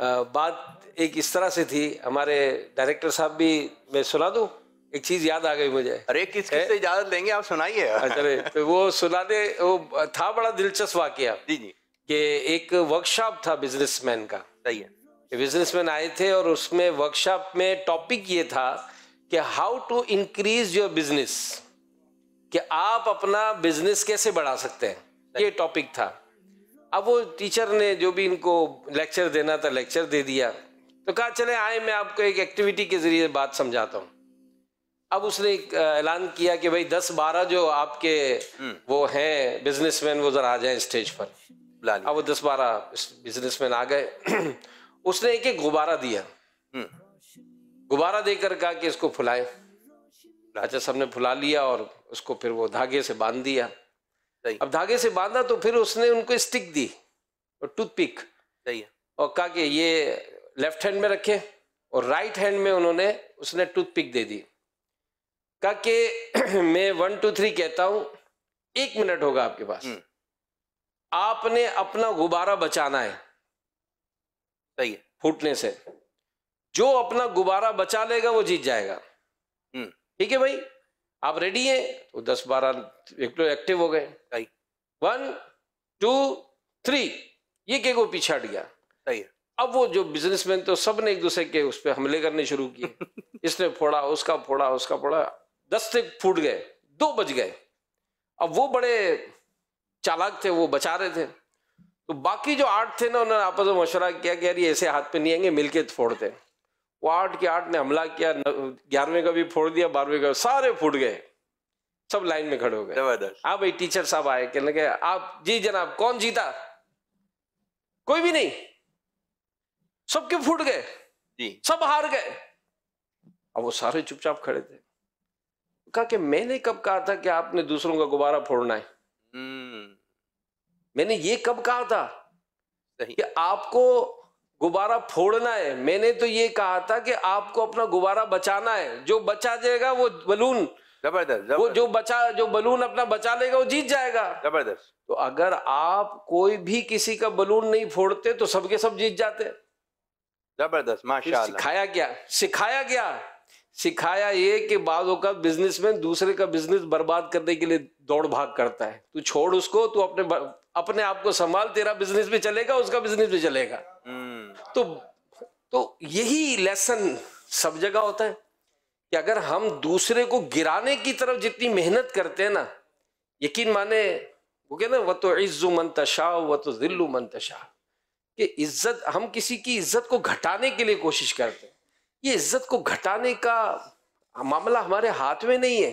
आ, बात एक इस तरह से थी हमारे डायरेक्टर साहब भी मैं सुना दूँ एक चीज याद आ गई मुझे अरे किस किस से इजाजत लेंगे आप सुनाइए अच्छा तो वो दे वो था बड़ा दिलचस्प वाक्य जी जी कि एक वर्कशॉप था बिजनेसमैन का सही है बिजनेसमैन आए थे और उसमें वर्कशॉप में टॉपिक ये था कि how to increase your business कि आप अपना बिजनेस कैसे बढ़ा सकते हैं ये टॉपिक था अब वो टीचर ने जो भी इनको लेक्चर देना था लेक्चर दे दिया तो कहा चले आए मैं आपको एक एक्टिविटी के जरिए बात समझाता हूँ अब उसने ऐलान किया कि भाई दस बारह जो आपके हम्म। वो हैं बिजनेसमैन वो जरा आ जाए स्टेज पर अब वो दस बारह बिजनेसमैन आ गए (clears throat) उसने एक एक गुब्बारा दिया हम्म। गुब्बारा देकर कहा कि इसको फुलाए राजा अच्छा, साहब ने फुला लिया और उसको फिर वो धागे से बांध दिया अब धागे से बांधा तो फिर उसने उनको स्टिक दी और टूथपिक और कहा कि ये लेफ्ट हैंड में रखे और राइट हैंड में उन्होंने उसने टूथपिक दे दी कहा कि (clears throat) मैं वन टू थ्री कहता हूं एक मिनट होगा आपके पास हम्म। आपने अपना गुब्बारा बचाना है सही है फूटने से जो अपना गुब्बारा बचा लेगा वो जीत जाएगा हम्म। ठीक है भाई आप रेडी हैं तो दस बारह एक तो एक्टिव हो गए वन टू थ्री ये के को पीछे हट गया सही है अब वो जो बिजनेसमैन तो सब ने एक दूसरे के उस पर हमले करने शुरू किए (laughs) इसने फोड़ा उसका फोड़ा उसका फोड़ा दस से फूट गए दो बज गए अब वो बड़े चालाक थे वो बचा रहे थे तो बाकी जो आठ थे ना उन्होंने आपस में मशुरा किया कि यार ये ऐसे हाथ पे नहीं आएंगे मिलके फोड़ते वो आठ के आठ ने हमला किया ग्यारहवें का भी फोड़ दिया बारहवें का सारे फूट गए सब लाइन में खड़े हो गए हाँ भाई टीचर साहब आए कहने के आप जी जनाब कौन जीता कोई भी नहीं सबके फूट गए जी सब हार गए अब वो सारे चुपचाप खड़े थे कहा कि मैंने कब कहा था कि आपने दूसरों का गुब्बारा फोड़ना है हम्म। मैंने ये कब कहा था कि आपको गुब्बारा फोड़ना है मैंने तो ये कहा था कि आपको अपना गुब्बारा बचाना है जो बचा जाएगा वो बलून जबरदस्त वो जो बचा जो बलून अपना बचा लेगा वो जीत जाएगा जबरदस्त तो अगर आप कोई भी किसी का बलून नहीं फोड़ते तो सबके सब जीत जाते जबरदस्त माशाल्लाह सिखाया क्या सिखाया क्या सिखाया ये कि बाजों का बिजनेस में दूसरे का बिजनेस बर्बाद करने के लिए दौड़ भाग करता है तू छोड़ उसको तू अपने अपने आप को संभाल तेरा बिजनेस भी चलेगा उसका बिजनेस भी चलेगा हम्म। तो तो यही लेसन सब जगह होता है कि अगर हम दूसरे को गिराने की तरफ जितनी मेहनत करते हैं ना यकीन माने वो कहते ना वह तो इज्जु मंतशा वह तो दिल्लु मंतशा कि इज्जत हम किसी की इज्जत को घटाने के लिए कोशिश करते हैं ये इज्जत को घटाने का मामला हमारे हाथ में नहीं है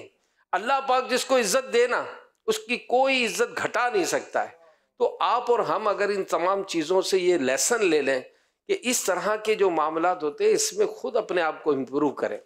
अल्लाह पाक जिसको इज्जत देना उसकी कोई इज्जत घटा नहीं सकता है तो आप और हम अगर इन तमाम चीज़ों से ये लेसन ले लें कि इस तरह के जो मामला होते हैं इसमें खुद अपने आप को इम्प्रूव करें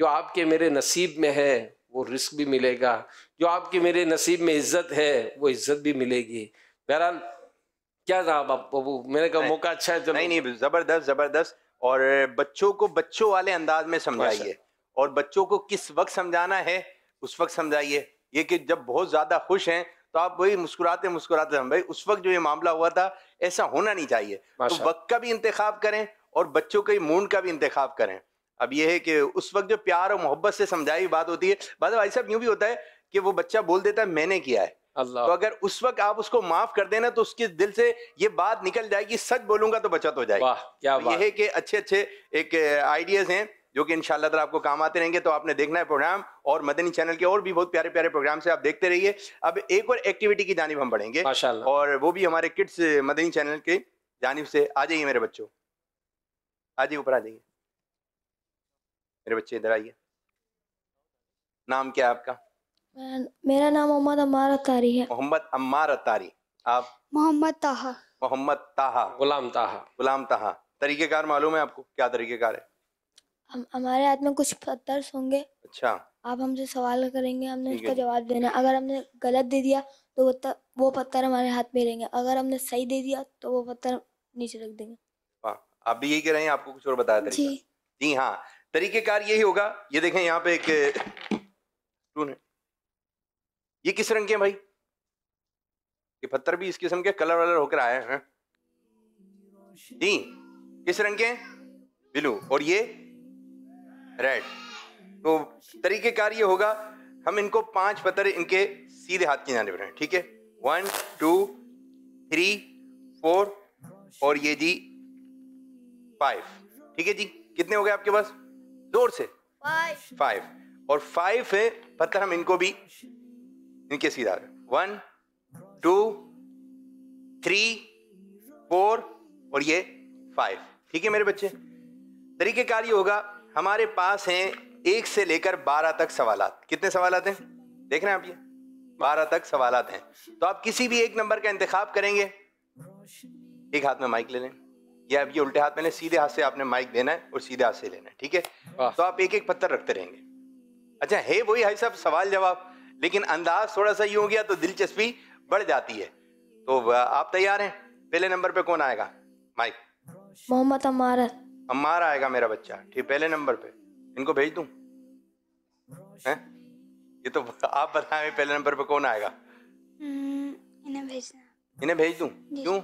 जो आपके मेरे नसीब में है वो रिस्क भी मिलेगा जो आपके मेरे नसीब में इज्जत है वो इज्जत भी मिलेगी बहरहाल क्या था आप, मेरे मैंने कहा मौका अच्छा है नहीं नहीं जबरदस्त जबरदस्त और बच्चों को बच्चों वाले अंदाज में समझाइए अच्छा। और बच्चों को किस वक्त समझाना है उस वक्त समझाइए ये कि जब बहुत ज्यादा खुश हैं तो आप वही मुस्कुराते मुस्कुराते हम भाई उस वक्त जो ये मामला हुआ था ऐसा होना नहीं चाहिए तो वक्त का भी इंतखाब करें और बच्चों के मूड का भी इंतखाब करें अब ये है कि उस वक्त जो प्यार और मोहब्बत से समझाई बात होती है बाद भाई साहब यूं भी होता है कि वो बच्चा बोल देता है मैंने किया है अल्लाह तो अगर उस वक्त आप उसको माफ कर देना तो उसके दिल से ये बात निकल जाएगी सच बोलूंगा तो बचत हो जाएगी क्या तो यह है कि अच्छे अच्छे एक आइडियाज हैं जो कि इंशाल्लाह आपको काम आते रहेंगे तो आपने देखना है प्रोग्राम और मदनी चैनल के और भी बहुत प्यारे प्यारे प्रोग्राम से आप देखते रहिए अब एक और एक्टिविटी की जानब हम बढ़ेंगे और वो भी हमारे किड्स मदनी चैनल के जानब से आ जाइए मेरे बच्चों आ जाइए ऊपर आ जाइए मेरे बच्चे इधर आइए नाम क्या है आपका मेरा नाम मोहम्मद अम्मार अतारी है मोहम्मद अम्मार अतारी आप मोहम्मद ताहा मोहम्मद ताहा गुलाम ताहा गुलाम ताहा तरीकेकार मालूम है आपको क्या तरीकेकार है हम हमारे हाथ में कुछ पत्थर होंगे अच्छा आप हमसे सवाल करेंगे हमने उसका जवाब देना अगर हमने गलत दे दिया तो वो वो पत्थर हमारे हाथ में रहेंगे अगर हमने सही दे दिया तो वो पत्थर नीचे रख देंगे आप भी यही कह रहे हैं आपको कुछ और बताया तरीका जी हाँ तरीकेकार यही होगा ये देखें यहाँ पे एक ये किस रंग के हैं भाई ये पत्थर भी इस किस्म के कलर वलर होकर आए हैं जी किस रंग के ब्लू और ये रेड तो तरीके कार ये होगा हम इनको पांच पत्थर इनके सीधे हाथ की जाने पर हैं ठीक है वन टू थ्री फोर और ये जी फाइव ठीक है जी कितने हो गए आपके पास जोर से फाइव और फाइव है पत्थर हम इनको भी इनके सीधा वन टू थ्री फोर और ये फाइव ठीक है मेरे बच्चे तरीके कार ये होगा हमारे पास हैं एक से लेकर बारह तक सवाल कितने सवाल हैं देख रहे हैं आप ये बारह तक सवाल हैं तो आप किसी भी एक नंबर का इंतखा करेंगे एक हाथ में माइक ले लें या अब ये उल्टे हाथ में लें सीधे हाथ से आपने माइक देना है और सीधे हाथ से लेना है ठीक है तो आप एक एक पत्थर रखते रहेंगे अच्छा है वही हाई साहब सवाल जवाब लेकिन अंदाज थोड़ा सा यूं हो गया तो दिलचस्पी बढ़ जाती है तो आप तैयार हैं पहले नंबर पे कौन आएगा माइक मोहम्मद अमार अमार आएगा मेरा बच्चा ठीक पहले नंबर पे इनको भेज दू हैं ये तो आप बताएं पहले नंबर पे कौन आएगा हम्म, इन्हें भेजना इन्हें भेज दू क्यों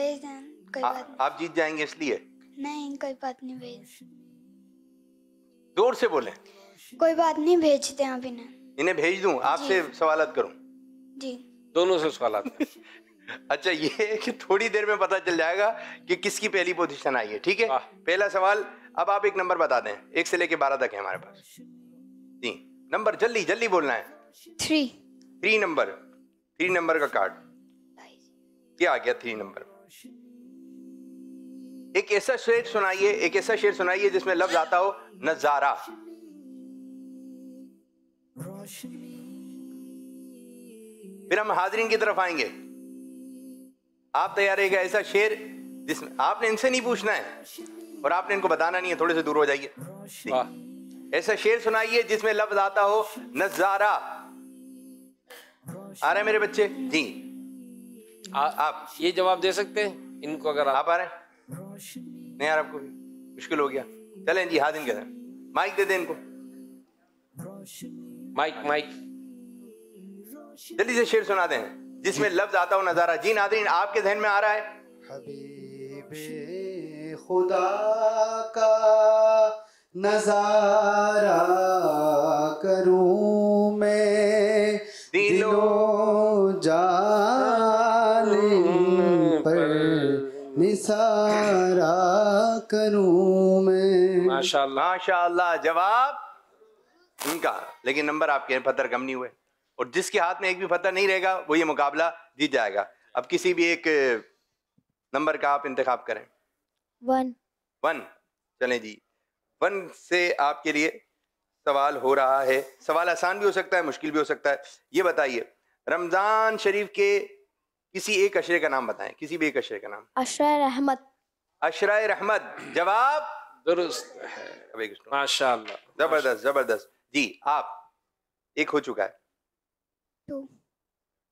भेज दें आप जीत जाएंगे इसलिए नहीं कोई बात नहीं भेज जोर से बोले कोई बात नहीं भेजते आप इन्हें इन्हें भेज दूं आपसे सवाल करूं जी दोनों से सवाल (laughs) अच्छा ये है कि थोड़ी देर में पता चल जाएगा कि किसकी पहली पोजीशन आई है ठीक है पहला सवाल अब आप एक नंबर बता दें एक से लेके बारह तक है हमारे पास तीन नंबर जल्दी जल्दी बोलना है three three number three number का कार्ड क्या आ गया थ्री नंबर एक ऐसा शेर सुनाइए एक ऐसा शेर सुनाइए जिसमें लफ्ज आता हो नजारा फिर हम हाजरीन की तरफ आएंगे आप तैयार रहेगा ऐसा शेर जिसमें आपने इनसे नहीं पूछना है और आपने इनको बताना नहीं है थोड़े से दूर हो जाइए ऐसा शेर सुनाइए जिसमें लफ्ज आता हो नजारा आ रहे मेरे बच्चे जी आ, आप ये जवाब दे सकते हैं इनको अगर आप, आप आ रहे हैं नहीं यार आपको मुश्किल हो गया चलें जी हाजिन के माइक दे दे इनको माइक माइक जल्दी से शेर सुना दें जिसमें लफ्ज आता हो नजारा जी नादरीन आपके जहन में आ रहा है हबीब खुदा का नजारा करूं मैं दिलो जालिम पर निसारा करूं मैं माशाल्लाह माशाल्लाह जवाब उनका लेकिन नंबर आपके पत्थर कम नहीं हुए और जिसके हाथ में एक भी पत्थर नहीं रहेगा वो ये मुकाबला जीत जाएगा अब किसी भी एक नंबर का आप इंतखब करें वन वन चले जी वन से आपके लिए सवाल हो रहा है सवाल आसान भी हो सकता है मुश्किल भी हो सकता है ये बताइए रमज़ान शरीफ के किसी एक अशरे का नाम बताएं किसी भी एक अशरे का नाम अशरा रहमत अशरा रहमत जवाब दुरुस्त है जबरदस्त जबरदस्त जी आप एक हो चुका है टू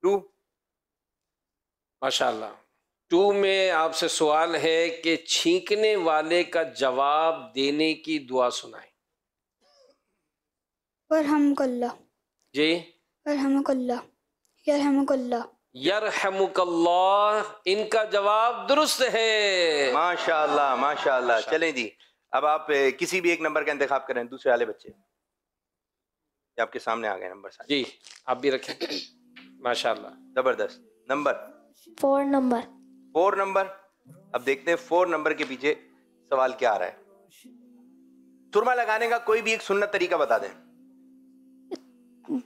टू माशाल्लाह टू में आपसे सवाल है कि छींकने वाले का जवाब देने की दुआ सुनाए वरहमकल्ला जी वरहमकल्ला यरहमकल्ला यरहमकल्ला इनका जवाब दुरुस्त है माशाल्लाह माशाल्लाह चलें जी अब आप किसी भी एक नंबर का इंतखाब करें दूसरे वाले बच्चे ये आपके सामने आ गए नंबर सारे जी आप भी रखें (clears throat) माशाल्लाह जबरदस्त number four number four number अब देखते हैं फोर नंबर के पीछे सवाल क्या आ रहा है सुरमा लगाने का कोई भी एक सुन्नत तरीका बता दें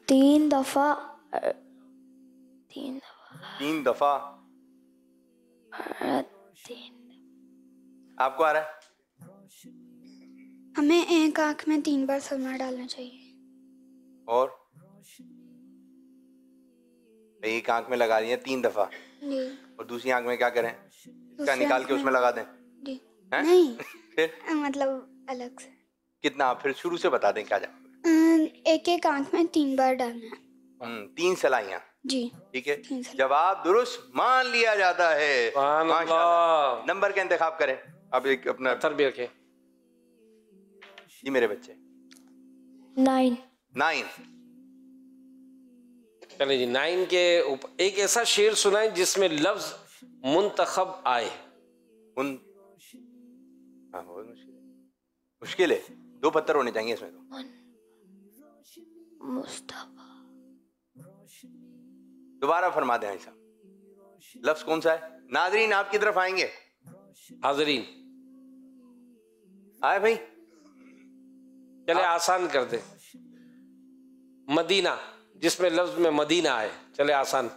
तीन दफा तीन दफा तीन दफा आपको आ रहा है हमें एक आंख में तीन बार सुरमा डालना चाहिए और एक आंख में लगा रही तीन दफा और दूसरी आंख में क्या करें इसका निकाल के उसमें लगा दें है? नहीं (laughs) फिर मतलब अलग से कितना फिर शुरू से बता दें क्या जाए एक एक आंख में तीन बार डालना हम्म, तीन सलाइया जी ठीक है जवाब दुरुस्त मान लिया जाता है नंबर का इंतखाब करें अब एक अपना सर भी रखे जी मेरे बच्चे नाइन नाइन चलिए जी नाइन के उप, एक ऐसा शेर सुनाए जिसमें लफ्ज मुंतखब आए उन हाँ, मुश्किल है मुश्किल है दो पत्थर होने चाहिए इसमें तो दोबारा फरमा दें ऐसा लफ्ज कौन सा है नाजरीन आपकी तरफ आएंगे हाजरीन आए भाई चले आसान कर दे मदीना जिसमें लफ्ज में मदीना है चले आसान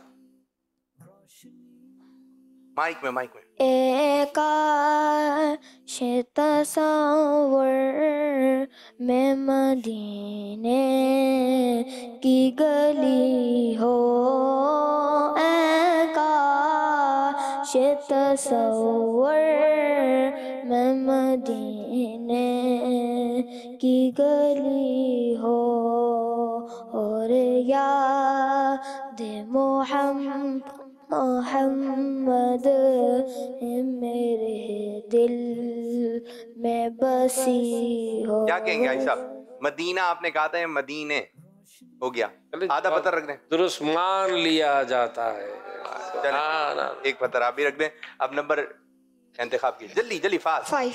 माइक में माइक में एकाश में मदीने की गली हो एकाश तस्वर में मदीने की गली हो और याद मोहम्मद मोहम्मद मेरे दिल में बसी हो क्या कहेंगे आई साहब मदीना आपने कहा था मदीने हो गया आधा पत्थर रख दें दुरुस्त मान लिया जाता है चले हाँ, हाँ, हाँ। एक पत्थर आप भी रख दें अब नंबर इंतखाब कीजिए जल्दी जल्दी fast five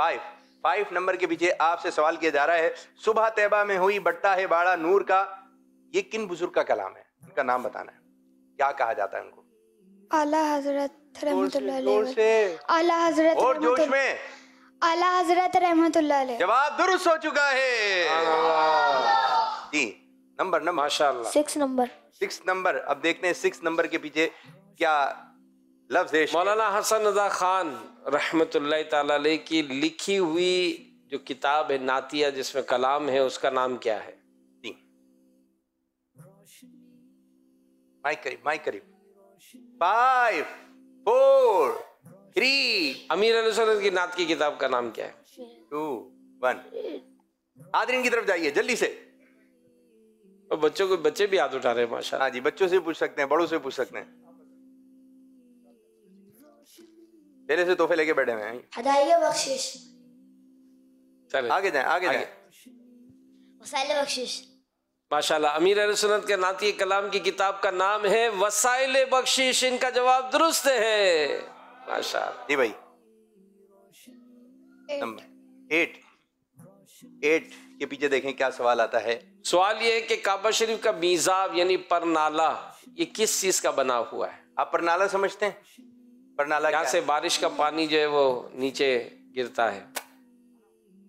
five five number के पीछे आपसे सवाल किया जा रहा है सुबह तैबा में हुई बट्टा है बाड़ा नूर का ये किन बुजुर्ग का कलाम है उनका नाम बताना है क्या कहा जाता है उनको आला हजरत आला हजरत और जोश में आला हजरत रहमत जवाब दुरुस्त हो चुका है जी नंबर नंबर माशाल्लाह सिक्स नंबर सिक्स नंबर अब देखते हैं सिक्स नंबर के पीछे क्या लफ्ज मौलाना हसन रजा खान रहमत की लिखी हुई जो किताब है नातिया जिसमें कलाम है उसका नाम क्या है अमीर की नात की किताब का नाम क्या है टू वन आदरीन की तरफ जाइए जल्दी से और बच्चों को बच्चे भी हाथ उठा रहे हैं माशा हाँ जी बच्चों से पूछ सकते हैं बड़ों से पूछ सकते हैं मेरे से तोहफे लेके बैठे हैं हदाइया बख्शीश चले आगे जाए आगे जाए वसाइल बख्शीश माशाल्लाह अमीर सुनत के नाती कलाम की किताब का नाम है वसाइल बख्शीश इनका जवाब दुरुस्त है माशाल्लाह जी भाई नंबर एट एट के पीछे देखें क्या सवाल आता है सवाल ये है कि काबा शरीफ का मीजाब यानी परनाला ये किस चीज का बना हुआ है आप परनाला समझते हैं बरनाला यहाँ से बारिश का पानी जो है वो नीचे गिरता है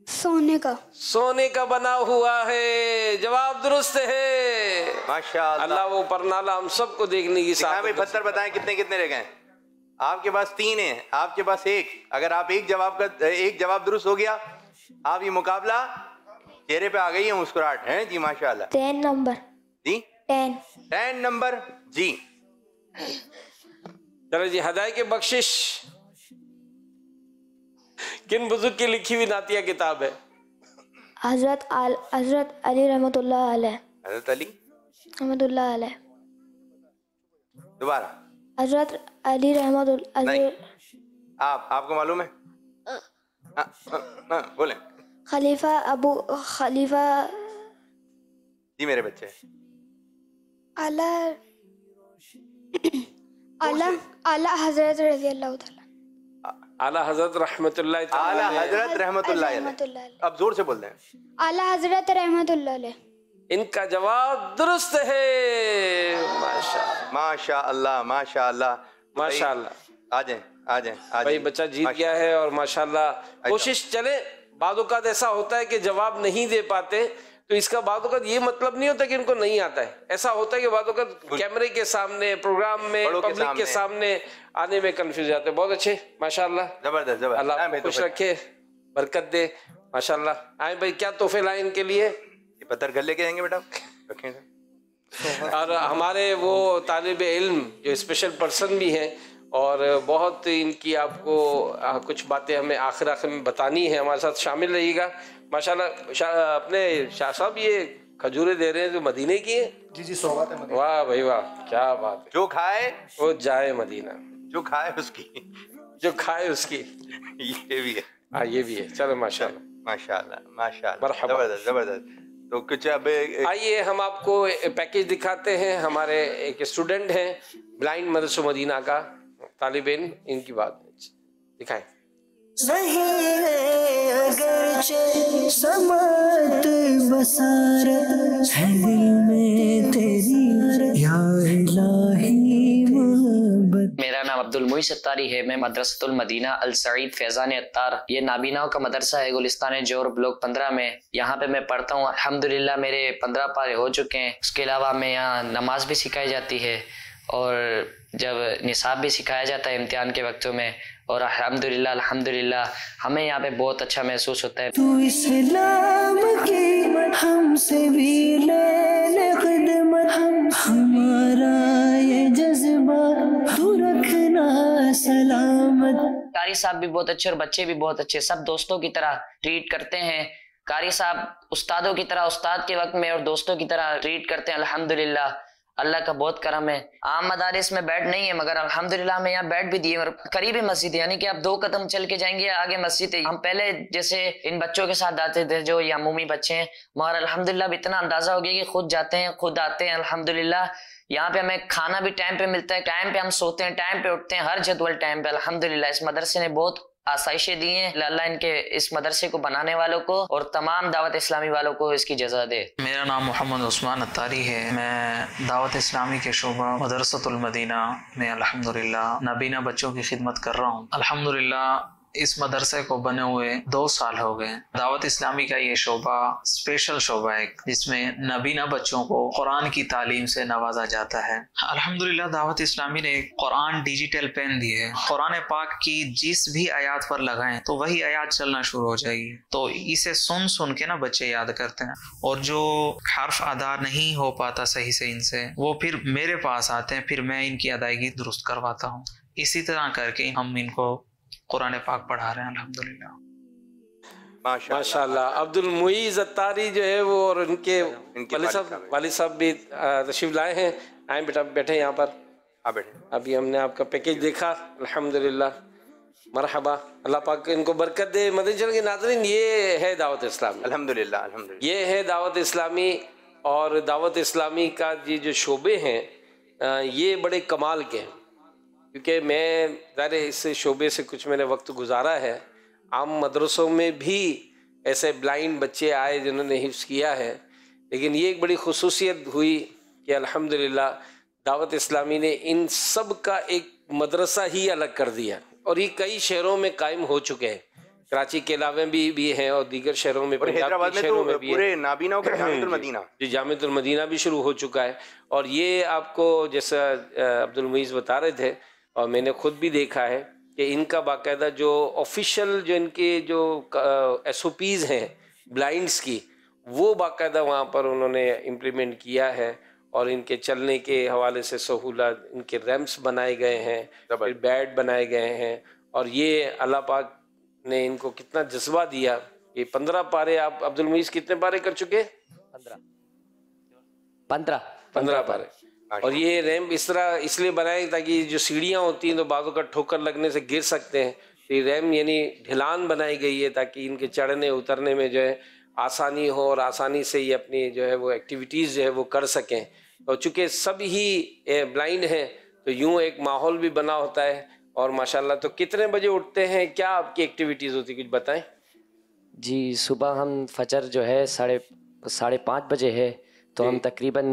सोने का सोने का बना हुआ है जवाब दुरुस्त है माशा अल्लाह वो बरनाला हम सबको देखने की साथ पत्थर बताएं कितने कितने रह गए आपके पास तीन है आपके पास एक अगर आप एक जवाब का एक जवाब दुरुस्त हो गया आप ये मुकाबला चेहरे पे आ गई है मुस्कुराहट है जी माशाल्लाह टेन नंबर जी टेन टेन नंबर जी दरजी हदाय के बख्शिश किन बुजुर्ग की लिखी हुई नातिया किताब है हजरत आल हजरत अली रहमतुल्लाह अलैह हजरत अली रहमतुल्लाह अलैह दोबारा हजरत अली रहमतुल्लाह आप आपको मालूम है हाँ, हाँ, हाँ, बोले खलीफा अबू खलीफा जी मेरे बच्चे अला आला हजरत रहमतुल्लाह आला हजरत रहमतुल्लाह अब जोर से बोल दें आला हजरत रहमतुल्लाह इनका जवाब दुरुस्त है माशा माशा अल्लाह माशा अल्लाह माशा अल्लाह आ जाए आ जाए भाई बच्चा जीत गया है और माशाल्लाह अच्छा। कोशिश चले बाद ऐसा होता है कि जवाब नहीं दे पाते तो इसका बाद ये मतलब नहीं होता कि इनको नहीं आता है ऐसा होता है कि बाद कैमरे के सामने प्रोग्राम में पब्लिक के सामने आने में कंफ्यूज आते हैं बहुत अच्छे माशाल्लाह जबरदस्त जबरदस्त अल्लाह तो खुश रखे बरकत दे माशाल्लाह आए भाई क्या तोहफे लाए इनके लिए पत्थर गले लेके आएंगे बेटा और हमारे वो तालब इल्म जो स्पेशल पर्सन भी हैं और बहुत इनकी आपको कुछ बातें हमें आखिर आखिर में बतानी है हमारे साथ शामिल रहिएगा माशाल्लाह शा, अपने शाह साहब ये खजूरें दे रहे हैं जो मदीने की है जी जी सोबात है वाह भाई वाह क्या बात है जो खाए वो जाए मदीना जो खाए उसकी जो खाए उसकी ये भी है हाँ ये भी है चलो माशाल्लाह माशाल्लाह माशाल्लाह जबरदस्त जबरदस्त तो कुछ अब आइए हम आपको पैकेज दिखाते हैं हमारे एक स्टूडेंट हैं ब्लाइंड मदरसो मदीना का तालिबेन इनकी बात दिखाए अगरचे समात है दिल में तेरी मेरा नाम अब्दुल मुई सत्तारी है मैं मदरसतुल मदीना अल सईद फैजान अतार ये नाबीनाओं का मदरसा है गुलिस्तान जोर ब्लॉक पंद्रह में यहाँ पे मैं पढ़ता हूँ अलहमदुल्ला मेरे पंद्रह पारे हो चुके हैं उसके अलावा मैं यहाँ नमाज भी सिखाई जाती है और जब निसाब भी सिखाया जाता है इम्तिहान के वक्तों में और अलहमदिल्ला अलहमदिल्ला हमें यहाँ पे बहुत अच्छा महसूस होता है तू इस्लाम की हमसे भी ले खिदमत हम हमारा ये जज्बा तू रखना सलामत कारी साहब भी बहुत अच्छे और बच्चे भी बहुत अच्छे सब दोस्तों की तरह ट्रीट करते हैं कारी साहब उस्तादों की तरह उस्ताद के वक्त में और दोस्तों की तरह ट्रीट करते हैं अल्हम्दुलिल्लाह अल्लाह का बहुत करम है आम मदारिस में बैठ नहीं है मगर अल्हम्दुलिल्लाह हमें यहाँ बैठ भी दिए और करीब ही मस्जिद है यानी कि आप दो कदम चल के जाएंगे आगे मस्जिद है हम पहले जैसे इन बच्चों के साथ जाते थे जो यामूमी बच्चे हैं मगर अल्हम्दुलिल्लाह अब इतना अंदाजा हो गया कि खुद जाते हैं खुद आते हैं अलहमदिल्ला यहाँ पे हमें खाना भी टाइम पे मिलता है टाइम पे हम सोते हैं टाइम पे उठते हैं हर जदवल टाइम पे अलहमदिल्ला इस मदरसे ने बहुत आसाइशें दी हैं लाला इनके इस मदरसे को बनाने वालों को और तमाम दावत इस्लामी वालों को इसकी जजा दे मेरा नाम मोहम्मद उस्मान अतारी है मैं दावत इस्लामी के शोभा मदरसतुलमदीना में अलहमदिल्ला नबीना बच्चों की खिदमत कर रहा हूँ अलहमदिल्ला इस मदरसे को बने हुए दो साल हो गए दावत इस्लामी का ये शोबा स्पेशल शोबा है जिसमें नबीना बच्चों को कुरान की तालीम से नवाजा जाता है अल्हम्दुलिल्लाह दावत इस्लामी ने कुरान डिजिटल पेन दिए कुरान पाक की जिस भी आयात पर लगाएं तो वही आयात चलना शुरू हो जाएगी तो इसे सुन सुन के ना बच्चे याद करते हैं और जो हर्फ अदा नहीं हो पाता सही से इनसे वो फिर मेरे पास आते हैं फिर मैं इनकी अदायगी दुरुस्त करवाता हूँ इसी तरह करके हम इनको कुरान पाक पढ़ा रहे हैं अलहमदुल्ला माशाल्लाह अब्दुल मुईज अतारी जो है वो और उनके वाली साहब वाली साहब भी तशीफ लाए हैं आए बेटा बैठे यहाँ पर आ बैठे अभी हमने आपका पैकेज देखा अल्हम्दुलिल्लाह मरहबा अल्लाह पाक इनको बरकत दे मदन के नाजरन ये है दावत इस्लामी अलहमदिल्ला ये है दावत इस्लामी और दावत इस्लामी का ये जो शोबे हैं ये बड़े कमाल के हैं क्योंकि मैं ज़ाहिर इस शोबे से कुछ मैंने वक्त गुजारा है आम मदरसों में भी ऐसे ब्लाइंड बच्चे आए जिन्होंने हिफ्स किया है लेकिन ये एक बड़ी खसूसियत हुई कि अल्हम्दुलिल्लाह दावत इस्लामी ने इन सब का एक मदरसा ही अलग कर दिया और ये कई शहरों में कायम हो चुके हैं कराची के अलावे भी भी हैं और दीगर शहरों में हैदराबाद में, तो में भी पूरे (clears throat) जी भी शुरू हो चुका है और ये आपको जैसा अब्दुल बता रहे थे और मैंने खुद भी देखा है कि इनका बाकायदा जो ऑफिशियल जो इनके जो एस ओ पीज़ हैं ब्लाइंड्स की वो बाकायदा वहाँ पर उन्होंने इम्प्लीमेंट किया है और इनके चलने के हवाले से सहूलत इनके रैम्प्स बनाए गए हैं फिर बेड बनाए गए हैं और ये अल्लाह पाक ने इनको कितना जज्बा दिया ये पंद्रह पारे आप अब्दुल मुईस कितने पारे कर चुके पंद्रह पंद्रह पंद्रह पारे और अच्छा। ये रैम्प इस तरह इसलिए बनाए ताकि जो सीढ़ियाँ होती हैं तो बाजू का ठोकर लगने से गिर सकते हैं तो ये रैम यानी ढिलान बनाई गई है ताकि इनके चढ़ने उतरने में जो है आसानी हो और आसानी से ये अपनी जो है वो एक्टिविटीज़ जो है वो कर सकें और तो चूँकि सब ही ब्लाइंड हैं तो यूँ एक माहौल भी बना होता है और माशाल्लाह तो कितने बजे उठते हैं क्या आपकी एक्टिविटीज़ होती कुछ बताएं जी सुबह हम फजर जो है साढ़े साढ़े पाँच बजे है तो हम तकरीबन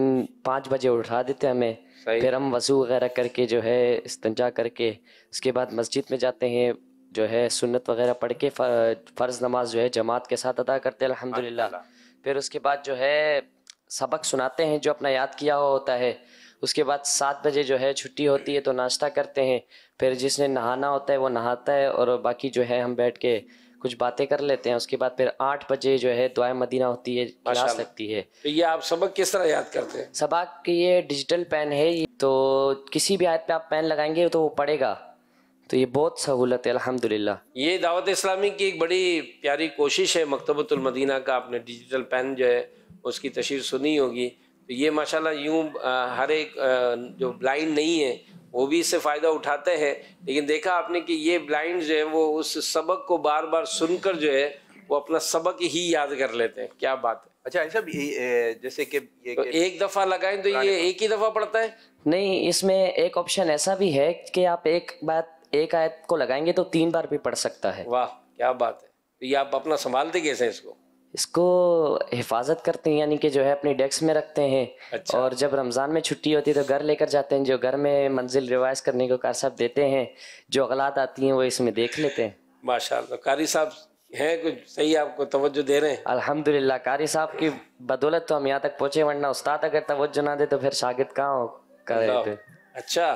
पाँच बजे उठा देते हमें फिर हम वजू वगैरह करके जो है इस्तंजा करके उसके बाद मस्जिद में जाते हैं जो है सुन्नत वगैरह पढ़ के फ़र्ज़ नमाज जो है जमात के साथ अदा करते हैं अल्हम्दुलिल्लाह फिर उसके बाद जो है सबक सुनाते हैं जो अपना याद किया हुआ होता है उसके बाद सात बजे जो है छुट्टी होती है तो नाश्ता करते हैं फिर जिसने नहाना होता है वो नहाता है और बाकी जो है हम बैठ के कुछ बातें कर लेते हैं उसके बाद फिर आठ बजे जो है दुआ मदीना होती है क्लास लगती है तो ये आप सबक किस तरह याद करते हैं सबक ये डिजिटल पेन है तो किसी भी आयत पे आप पेन लगाएंगे तो वो पड़ेगा तो ये बहुत सहूलत है अलहमदिल्ला ये दावत इस्लामी की एक बड़ी प्यारी कोशिश है मकतबतुलमदीना का आपने डिजिटल पेन जो है उसकी तशहर सुनी होगी तो ये माशाल्लाह यूँ हर एक जो ब्लाइंड नहीं है वो भी इससे फ़ायदा उठाते हैं लेकिन देखा आपने कि ये ब्लाइंड जो है वो उस सबक को बार बार सुनकर जो है वो अपना सबक ही याद कर लेते हैं क्या बात है अच्छा सब जैसे कि तो एक दफ़ा लगाएं तो ये एक ही दफ़ा पड़ता है नहीं इसमें एक ऑप्शन ऐसा भी है कि आप एक बात एक आयत को लगाएंगे तो तीन बार भी पढ़ सकता है वाह क्या बात है तो ये आप अपना संभालते कैसे इसको इसको हिफाजत करते हैं यानी कि जो है अपनी डेस्क में रखते हैं अच्छा। और जब रमज़ान में छुट्टी होती है तो घर लेकर जाते हैं जो घर में मंजिल रिवाइज करने को कार साहब देते हैं जो अगलात आती हैं वो इसमें देख लेते हैं माशा तो कारी साहब हैं कुछ सही आपको तवज्जो दे रहे हैं अलहमदिल्ला कारी साहब की बदौलत तो हम यहाँ तक पहुँचे वरना उस्ताद अगर तवज्जो ना दे तो फिर शागिद कहाँ हो कर तो। अच्छा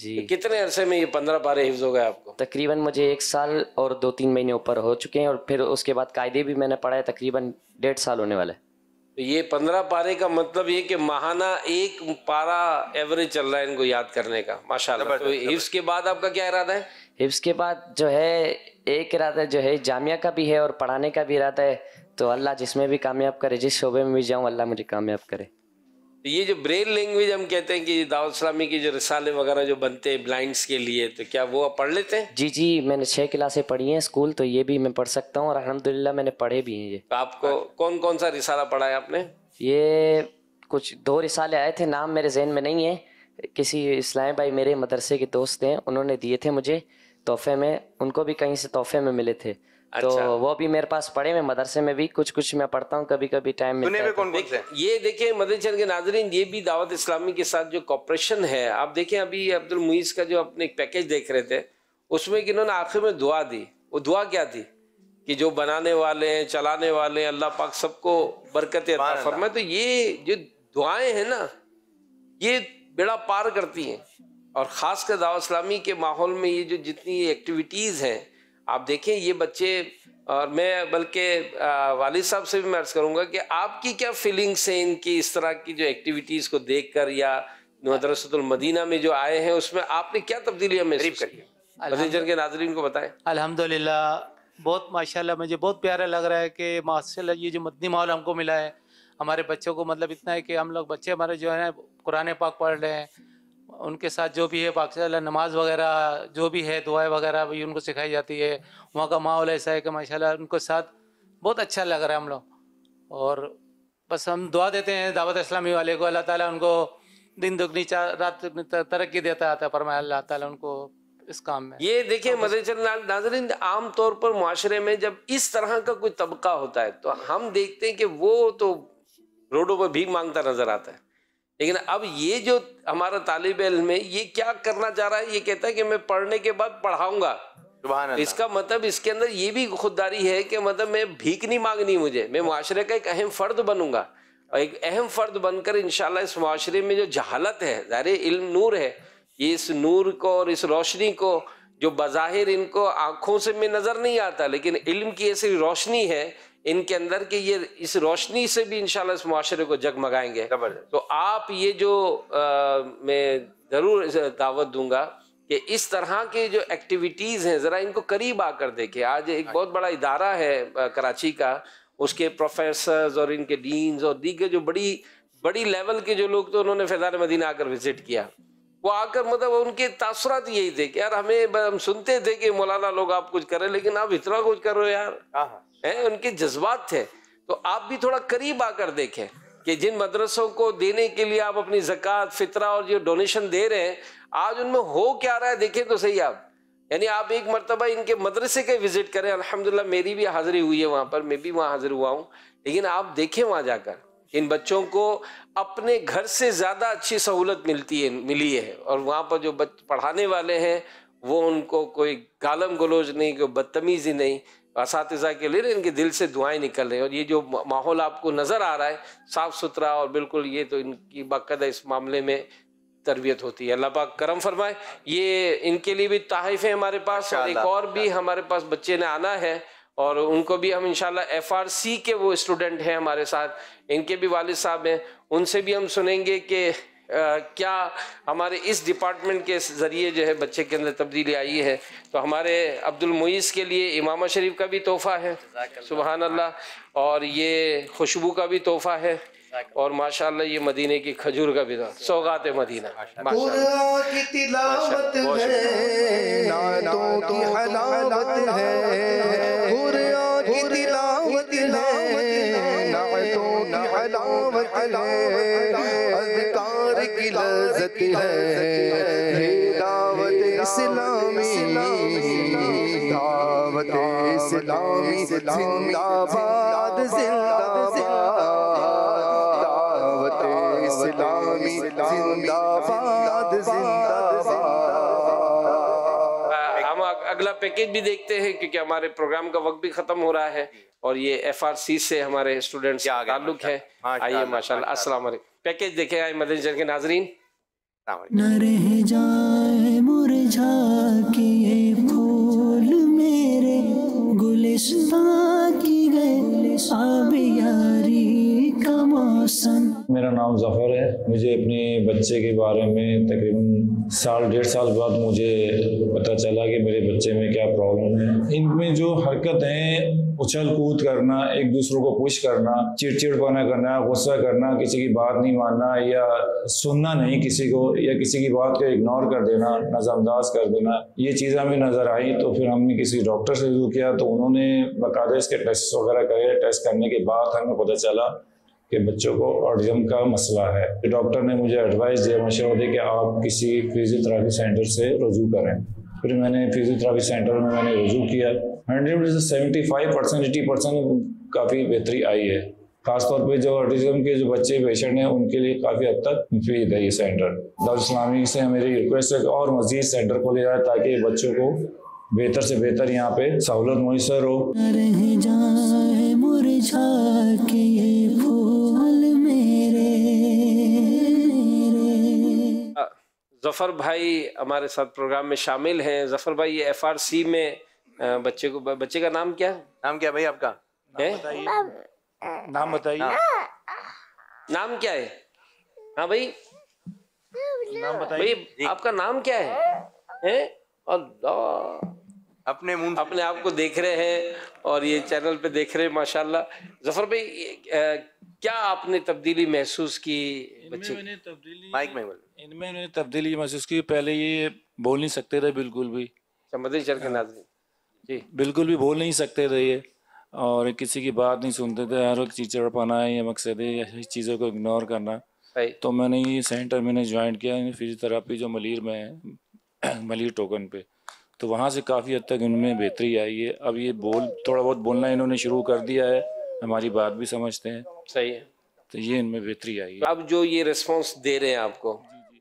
जी तो कितने अरसे में ये पंद्रह पारे हिफ्ज हो गए आपको तकरीबन मुझे एक साल और दो तीन महीने ऊपर हो चुके हैं और फिर उसके बाद कायदे भी मैंने पढ़ा है तकरीबन डेढ़ साल होने वाला है तो ये पंद्रह पारे का मतलब ये कि माहाना एक पारा एवरेज चल रहा है इनको याद करने का माशाल्लाह तो हिफ्स के बाद आपका क्या इरादा है हिफ्स के बाद जो है एक इरादा जो है जामिया का भी है और पढ़ाने का भी इरादा है तो अल्लाह जिसमें भी कामयाब करे जिस शोबे में भी जाऊँ अल्लाह मुझे कामयाब करे तो ये जो ब्रेल लैंग्वेज हम कहते हैं कि दाऊद सलामी की जो रिसाले वगैरह जो बनते हैं ब्लाइंड्स के लिए तो क्या वो आप पढ़ लेते हैं जी जी मैंने छः क्लासें पढ़ी हैं स्कूल तो ये भी मैं पढ़ सकता हूँ और अलहमदिल्ला मैंने पढ़े भी हैं ये तो आपको कौन कौन सा रिसाला पढ़ा है आपने ये कुछ दो रिसाले आए थे नाम मेरे जहन में नहीं है किसी इस्लाम भाई मेरे मदरसे के दोस्त हैं उन्होंने दिए थे मुझे तोहफे में उनको भी कहीं से तोहफे में मिले थे तो अच्छा। तो वो भी मेरे पास पढ़े मैं मदरसे में भी कुछ कुछ मैं पढ़ता हूँ कभी कभी टाइम में कौन कौन से ये देखिए मदन चंद के नाजरीन ये भी दावत इस्लामी के साथ जो कॉपरेशन है आप देखें अभी अब्दुल मुईस का जो अपने एक पैकेज देख रहे थे उसमें कि इन्होंने आखिर में दुआ दी वो दुआ क्या थी कि जो बनाने वाले हैं चलाने वाले हैं अल्लाह पाक सबको बरकत फरमाए तो ये जो दुआएं हैं ना ये बेड़ा पार करती हैं और ख़ास कर दावा इस्लामी के माहौल में ये जो जितनी एक्टिविटीज़ हैं आप देखें ये बच्चे और मैं बल्कि वालिद साहब से भी मैं अर्ज़ करूँगा कि आपकी क्या फीलिंग्स हैं इनकी इस तरह की जो एक्टिविटीज़ को देख कर या मदीना में जो आए हैं उसमें आपने क्या तब्दीलियाँ महसूस करी मदीजन के नाजरीन को बताएं अल्हम्दुलिल्लाह बहुत माशाल्लाह मुझे बहुत प्यारा लग रहा है कि माशा ये जो मदनी माहौल हमको मिला है हमारे बच्चों को मतलब इतना है कि हम लोग बच्चे हमारे जो है कुरने पाक पढ़ रहे हैं उनके साथ जो भी है पाकशाला नमाज वगैरह जो भी है दुआएं वगैरह भी उनको सिखाई जाती है वहाँ का माहौल ऐसा है कि माशाल्लाह उनको साथ बहुत अच्छा लग रहा है हम लोग और बस हम दुआ देते हैं दावत इस्लामी वाले को अल्लाह ताला उनको दिन दुगनी रात तरक्की देता आता है फरमाया अल्लाह ताला उनको इस काम में ये देखिए मदरचंद नाजरीन आम तौर पर माशरे में जब इस तरह का कोई तबका होता है तो हम देखते हैं कि वो तो रोडों पर भीख मांगता नजर आता है लेकिन अब ये जो हमारा तालिब इल्म है ये क्या करना चाह रहा है ये कहता है कि मैं पढ़ने के बाद पढ़ाऊंगा इसका मतलब इसके अंदर ये भी खुददारी है कि मतलब मैं भीख नहीं मांगनी मुझे मैं माशरे का एक अहम फर्द बनूंगा और एक अहम फर्द बनकर इनशाला इस माशरे में जो जहालत है ज़ाहिर इल्म नूर है ये इस नूर को और इस रोशनी को जो बाहिर इनको आँखों से में नज़र नहीं आता लेकिन इल्म की ऐसी रोशनी है इनके अंदर के ये इस रोशनी से भी इंशाल्लाह इस माशरे को जगमगाएंगे तो आप ये जो आ, मैं ज़रूर दावत दूंगा कि इस तरह के जो एक्टिविटीज़ हैं ज़रा इनको करीब आकर देखे आज एक हाँ। बहुत बड़ा इदारा है कराची का उसके प्रोफेसर और इनके डीन्स और दीगर जो बड़ी बड़ी लेवल के जो लोग तो उन्होंने फैज़ान मदीना आकर विजिट किया वो आकर मतलब उनके तासरात यही थे कि यार हमें हम सुनते थे कि मौलाना लोग आप कुछ करें लेकिन आप इतना कुछ करो यार हाँ, हाँ। हैं उनके जज्बात थे तो आप भी थोड़ा करीब आकर देखें कि जिन मदरसों को देने के लिए आप अपनी जक़ात फितरा और जो डोनेशन दे रहे हैं आज उनमें हो क्या रहा है देखें तो सही आप यानी आप एक मरतबा इनके मदरसे के विज़िट करें अलहमदिल्ला मेरी भी हाज़िरी हुई है वहाँ पर मैं भी वहाँ हाज़िर हुआ हूँ लेकिन आप देखें वहाँ जाकर इन बच्चों को अपने घर से ज़्यादा अच्छी सहूलत मिलती है मिली है और वहाँ पर जो पढ़ाने वाले हैं वो उनको कोई गालम गलोज नहीं कोई बदतमीज़ी नहीं इस के लिए इनके दिल से दुआएं निकल रही हैं और ये जो माहौल आपको नज़र आ रहा है साफ़ सुथरा और बिल्कुल ये तो इनकी बाकायदा इस मामले में तरबियत होती है अल्लाह पाक करम फरमाए ये इनके लिए भी तहफ़ है हमारे पास और एक और भी हमारे पास बच्चे ने आना है और उनको भी हम इनशाला एफ आर सी के वो स्टूडेंट हैं हमारे साथ इनके भी वालिद साहब हैं उनसे भी हम सुनेंगे कि क्या हमारे इस डिपार्टमेंट के ज़रिए जो है बच्चे के अंदर तब्दीली आई है तो हमारे अब्दुल के लिए इमामा शरीफ का भी तोहफ़ा है सुबहान अल्लाह और ये खुशबू का भी तोहफ़ा है और माशाल्लाह ये मदीने की खजूर का बिना सौगात मदीना है हकीकत है हे दावत इस्लामी दावत इस्लामी जिंदाबाद दावत इस्लामी जिंदाबाद अगला पैकेज भी देखते हैं क्योंकि हमारे प्रोग्राम का वक्त भी खत्म हो रहा है और ये एफआरसी से हमारे स्टूडेंट्स का ताल्लुक है आइए माशाल्लाह अस्सलाम वालेकुम पैकेज देखे आए मदन के नाजरीन न रह जाए मुरझा के ये फूल मेरे गुलिस्तां की गए यारी का मौसम मेरा नाम जफर है मुझे अपने बच्चे के बारे में तकरीबन साल डेढ़ साल बाद मुझे पता चला कि मेरे बच्चे में क्या प्रॉब्लम है इनमें जो हरकत है उछल कूद करना एक दूसरों को पुश करना चिड़चिड़पना करना गुस्सा करना किसी की बात नहीं मानना या सुनना नहीं किसी को या किसी की बात को इग्नोर कर देना नजरअंदाज कर देना ये चीज़ें हमें नज़र आई तो फिर हमने किसी डॉक्टर से रजू किया तो उन्होंने बकायदा इसके टेस्ट वगैरह करे टेस्ट करने के बाद हमें पता चला कि बच्चों को ऑटिज्म का मसला है तो डॉक्टर ने मुझे एडवाइस दिया मशवरा दी कि आप किसी फिजियोथेरापी सेंटर से रजू करें फिर मैंने फिजियोथेरापी सेंटर में मैंने रजू किया हंड्रेड से seventy five percent eighty percent काफ़ी बेहतरी आई है खासतौर पे जो ऑटिज्म के जो बच्चे पेशेंट हैं उनके लिए काफ़ी हद तक मुफीद है ये सेंटर इस्लामी से मेरी रिक्वेस्ट है और मजीद सेंटर खोले जाए ताकि बच्चों को बेहतर से बेहतर यहाँ पे सहूलत मुयसर हो जफ़र भाई हमारे साथ प्रोग्राम में शामिल हैं जफ़र भाई ये सी में बच्चे को बच्चे का नाम क्या नाम क्या भाई आपका नाम बताइए नाम, हाँ। नाम क्या है हाँ भाई नाम बताइए आपका नाम क्या है, है? अल्लाह अपने मुंह अपने आप को देख रहे हैं और ये चैनल पे देख रहे हैं माशाल्लाह जफर भाई क्या आपने तब्दीली महसूस की बच्चे माइक में इनमें मैंने तब्दीली महसूस की पहले ये बोल नहीं सकते थे बिल्कुल भी समझ चल के हाँ। नाजरी जी बिल्कुल भी बोल नहीं सकते थे ये और किसी की बात नहीं सुनते थे हर वक्त चीचड़ पाना या मकसद है चीज़ों को इग्नोर करना तो मैंने ये सेंटर मैंने ज्वाइन किया फिजियोथेरापी जो मलिर में है मलिर टोकन पे तो वहाँ से काफ़ी हद तक इनमें बेहतरी आई है अब ये बोल थोड़ा बहुत बोलना इन्होंने शुरू कर दिया है हमारी बात भी समझते हैं सही है तो ये इनमें बेहतरी आई है अब जो ये रिस्पॉन्स दे रहे हैं आपको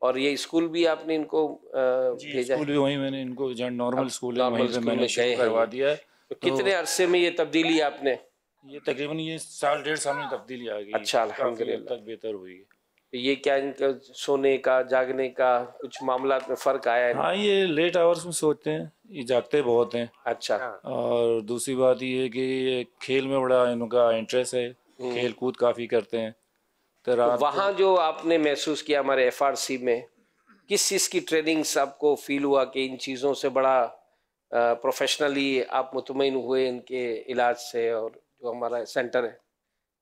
और ये स्कूल भी आपने इनको भेजा स्कूल भी वहीं मैंने इनको जहाँ नॉर्मल स्कूल है वहीं पे मैंने करवा दिया है तो, तो कितने अरसे में ये तब्दीली आपने ये तकरीबन ये साल डेढ़ साल में तब्दीली आ गई अच्छा अलहमदिल्ला बेहतर हुई है ये क्या इनका सोने का जागने का कुछ मामला में फर्क आया है हाँ ये लेट आवर्स में सोचते हैं ये जागते बहुत हैं अच्छा हाँ। और दूसरी बात ये है कि ये खेल में बड़ा इनका इंटरेस्ट है हम्म। खेल कूद काफी करते हैं तो, तो वहाँ जो आपने महसूस किया हमारे एफ में किस चीज की ट्रेनिंग आपको फील हुआ कि इन चीजों से बड़ा प्रोफेशनली आप मुतमिन हुए इनके इलाज से और जो हमारा सेंटर है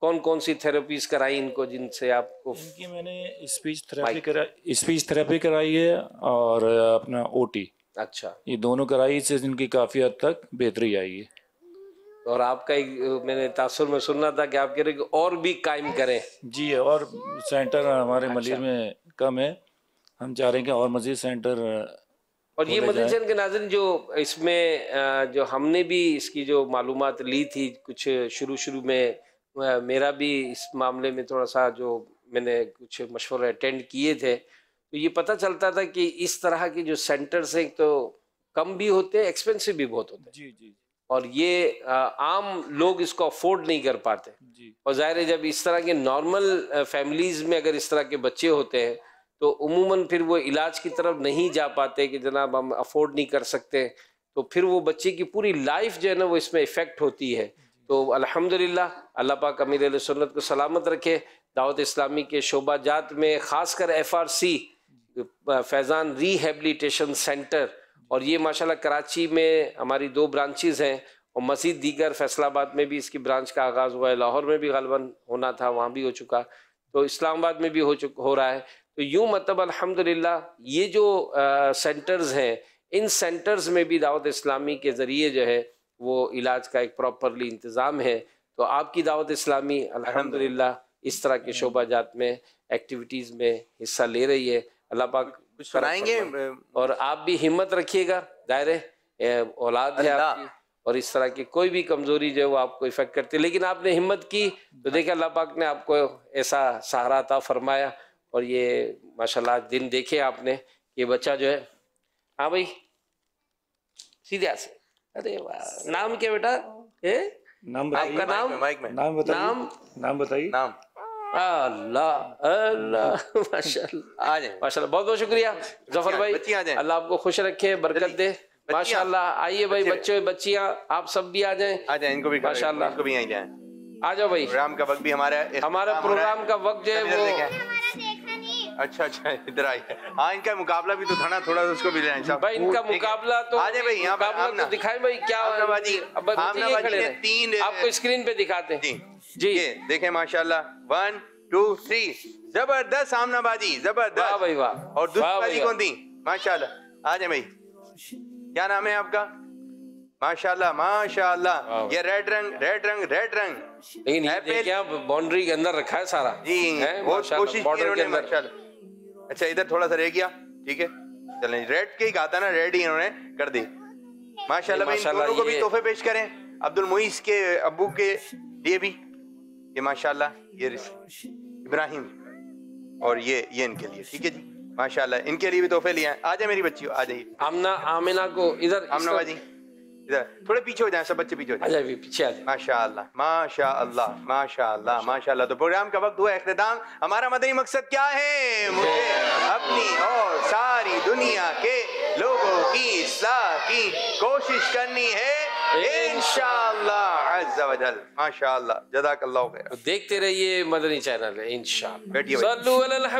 कौन कौन सी थेरेपीज कराई इनको जिनसे आपको इनकी मैंने स्पीच थेरेपी करा स्पीच थेरेपी कराई है और अपना ओटी अच्छा ये दोनों कराई इससे जिनकी काफ़ी हद तक बेहतरी आई है और आपका एक मैंने तासुर में सुनना था कि आप कह रहे कि और भी कायम करें जी और सेंटर हमारे अच्छा। मलिर में कम है हम चाह रहे हैं कि और मजीद सेंटर और ये मदरसन के नाजन जो इसमें जो हमने भी इसकी जो मालूम ली थी कुछ शुरू शुरू में मेरा भी इस मामले में थोड़ा सा जो मैंने कुछ मशवरे अटेंड किए थे तो ये पता चलता था कि इस तरह के जो सेंटर्स हैं तो कम भी होते हैं एक्सपेंसिव भी बहुत होते हैं जी जी और ये आम लोग इसको अफोर्ड नहीं कर पाते जी और ज़ाहिर है जब इस तरह के नॉर्मल फैमिलीज़ में अगर इस तरह के बच्चे होते हैं तो उमूमन फिर वो इलाज की तरफ नहीं जा पाते कि जनाब हम अफोर्ड नहीं कर सकते तो फिर वो बच्चे की पूरी लाइफ जो है ना वो इसमें इफ़ेक्ट होती है तो अल्हम्दुलिल्लाह अल्लाह पाक अमीर सुन्नत को सलामत रखे दावत इस्लामी के शोबा जात में ख़ासकर F R C Faizan rehabilitation centre और ये माशाल्लाह कराची में हमारी दो ब्रांचेज़ हैं और मज़ीद दीगर फैसलाबाद में भी इसकी ब्रांच का आगाज़ हुआ है लाहौर में भी गलबन होना था वहाँ भी हो चुका तो इस्लामाबाद में भी हो चुक हो रहा है तो यूँ मतलब ला ये जो आ, सेंटर्स हैं इन सेंटर्स में भी दावत इस्लामी के ज़रिए जो है वो इलाज का एक प्रॉपरली इंतज़ाम है तो आपकी दावत इस्लामी अल्हम्दुलिल्लाह इस तरह के शोभा जात में एक्टिविटीज़ में हिस्सा ले रही है अल्लाह पाक कुछ सुनाएंगे और आप भी हिम्मत रखिएगा दायरे औलाद है आपकी और इस तरह की कोई भी कमजोरी जो है वो आपको इफेक्ट करती है लेकिन आपने हिम्मत की तो देखिए अल्लाह पाक ने आपको ऐसा सहारा था फरमाया और ये माशाल्लाह दिन देखे आपने ये बच्चा जो है हाँ भाई सीधे से अरे वाह नाम क्या बेटा नाम आपका नाम माइक में नाम बताइए नाम नाम बताइए नाम अल्लाह अल्लाह माशाल्लाह आ जाए माशाल्लाह बहुत बहुत शुक्रिया जफर भाई अल्लाह आपको खुश रखे बरकत दे माशाल्लाह आइए भाई बच्चे बच्चियां आप सब भी आ जाएं आ जाएं इनको भी माशाल्लाह इनको भी जाएं आ जाओ भाई प्रोग्राम का वक्त भी हमारा हमारा प्रोग्राम का वक्त जो है वो अच्छा अच्छा इधर आई हाँ इनका मुकाबला भी तो था ना थोड़ा तो उसको भी लेना भाई इनका मुकाबला तो आ भाई यहाँ पर तो दिखाएं भाई क्या तीन आपको स्क्रीन पे दिखाते हैं जी ये देखें माशाल्लाह वन टू थ्री जबरदस्त बाजी जबरदस्त भाई वाह और दूसरी बाजी कौन थी माशाल्लाह आ जाए भाई क्या नाम है आपका माशाल्लाह माशाल्लाह ये रेड रंग रेड रंग रेड रंग लेकिन ये क्या बाउंड्री के अंदर रखा है सारा जी बहुत कोशिश की इन्होंने माशाल्लाह अच्छा इधर थोड़ा सा रह गया ठीक है चलें रेड के ही कहा था ना रेड ही इन्होंने कर दी माशाल्लाह भाई दोनों को भी तोहफे पेश करें अब्दुल मुईस के अबू के लिए भी ये माशाल्लाह ये इब्राहिम और ये ये इनके लिए ठीक है जी माशाल्लाह इनके लिए भी तोहफे लिए आ जाए मेरी बच्ची आ जाइए आमना आमिना को इधर आमना बाजी थोड़े पीछे हो जाए सब बच्चे पीछे हो जाए पीछे आ जाए माशा माशा अल्लाह माशा अल्लाह माशा अल्लाह तो प्रोग्राम का वक्त हुआ अख्ताम हमारा मदनी मकसद क्या है मुझे अपनी और सारी दुनिया के लोगों की इसलाह की कोशिश करनी है तो देखते रहिए मदनी चैनल इनशाला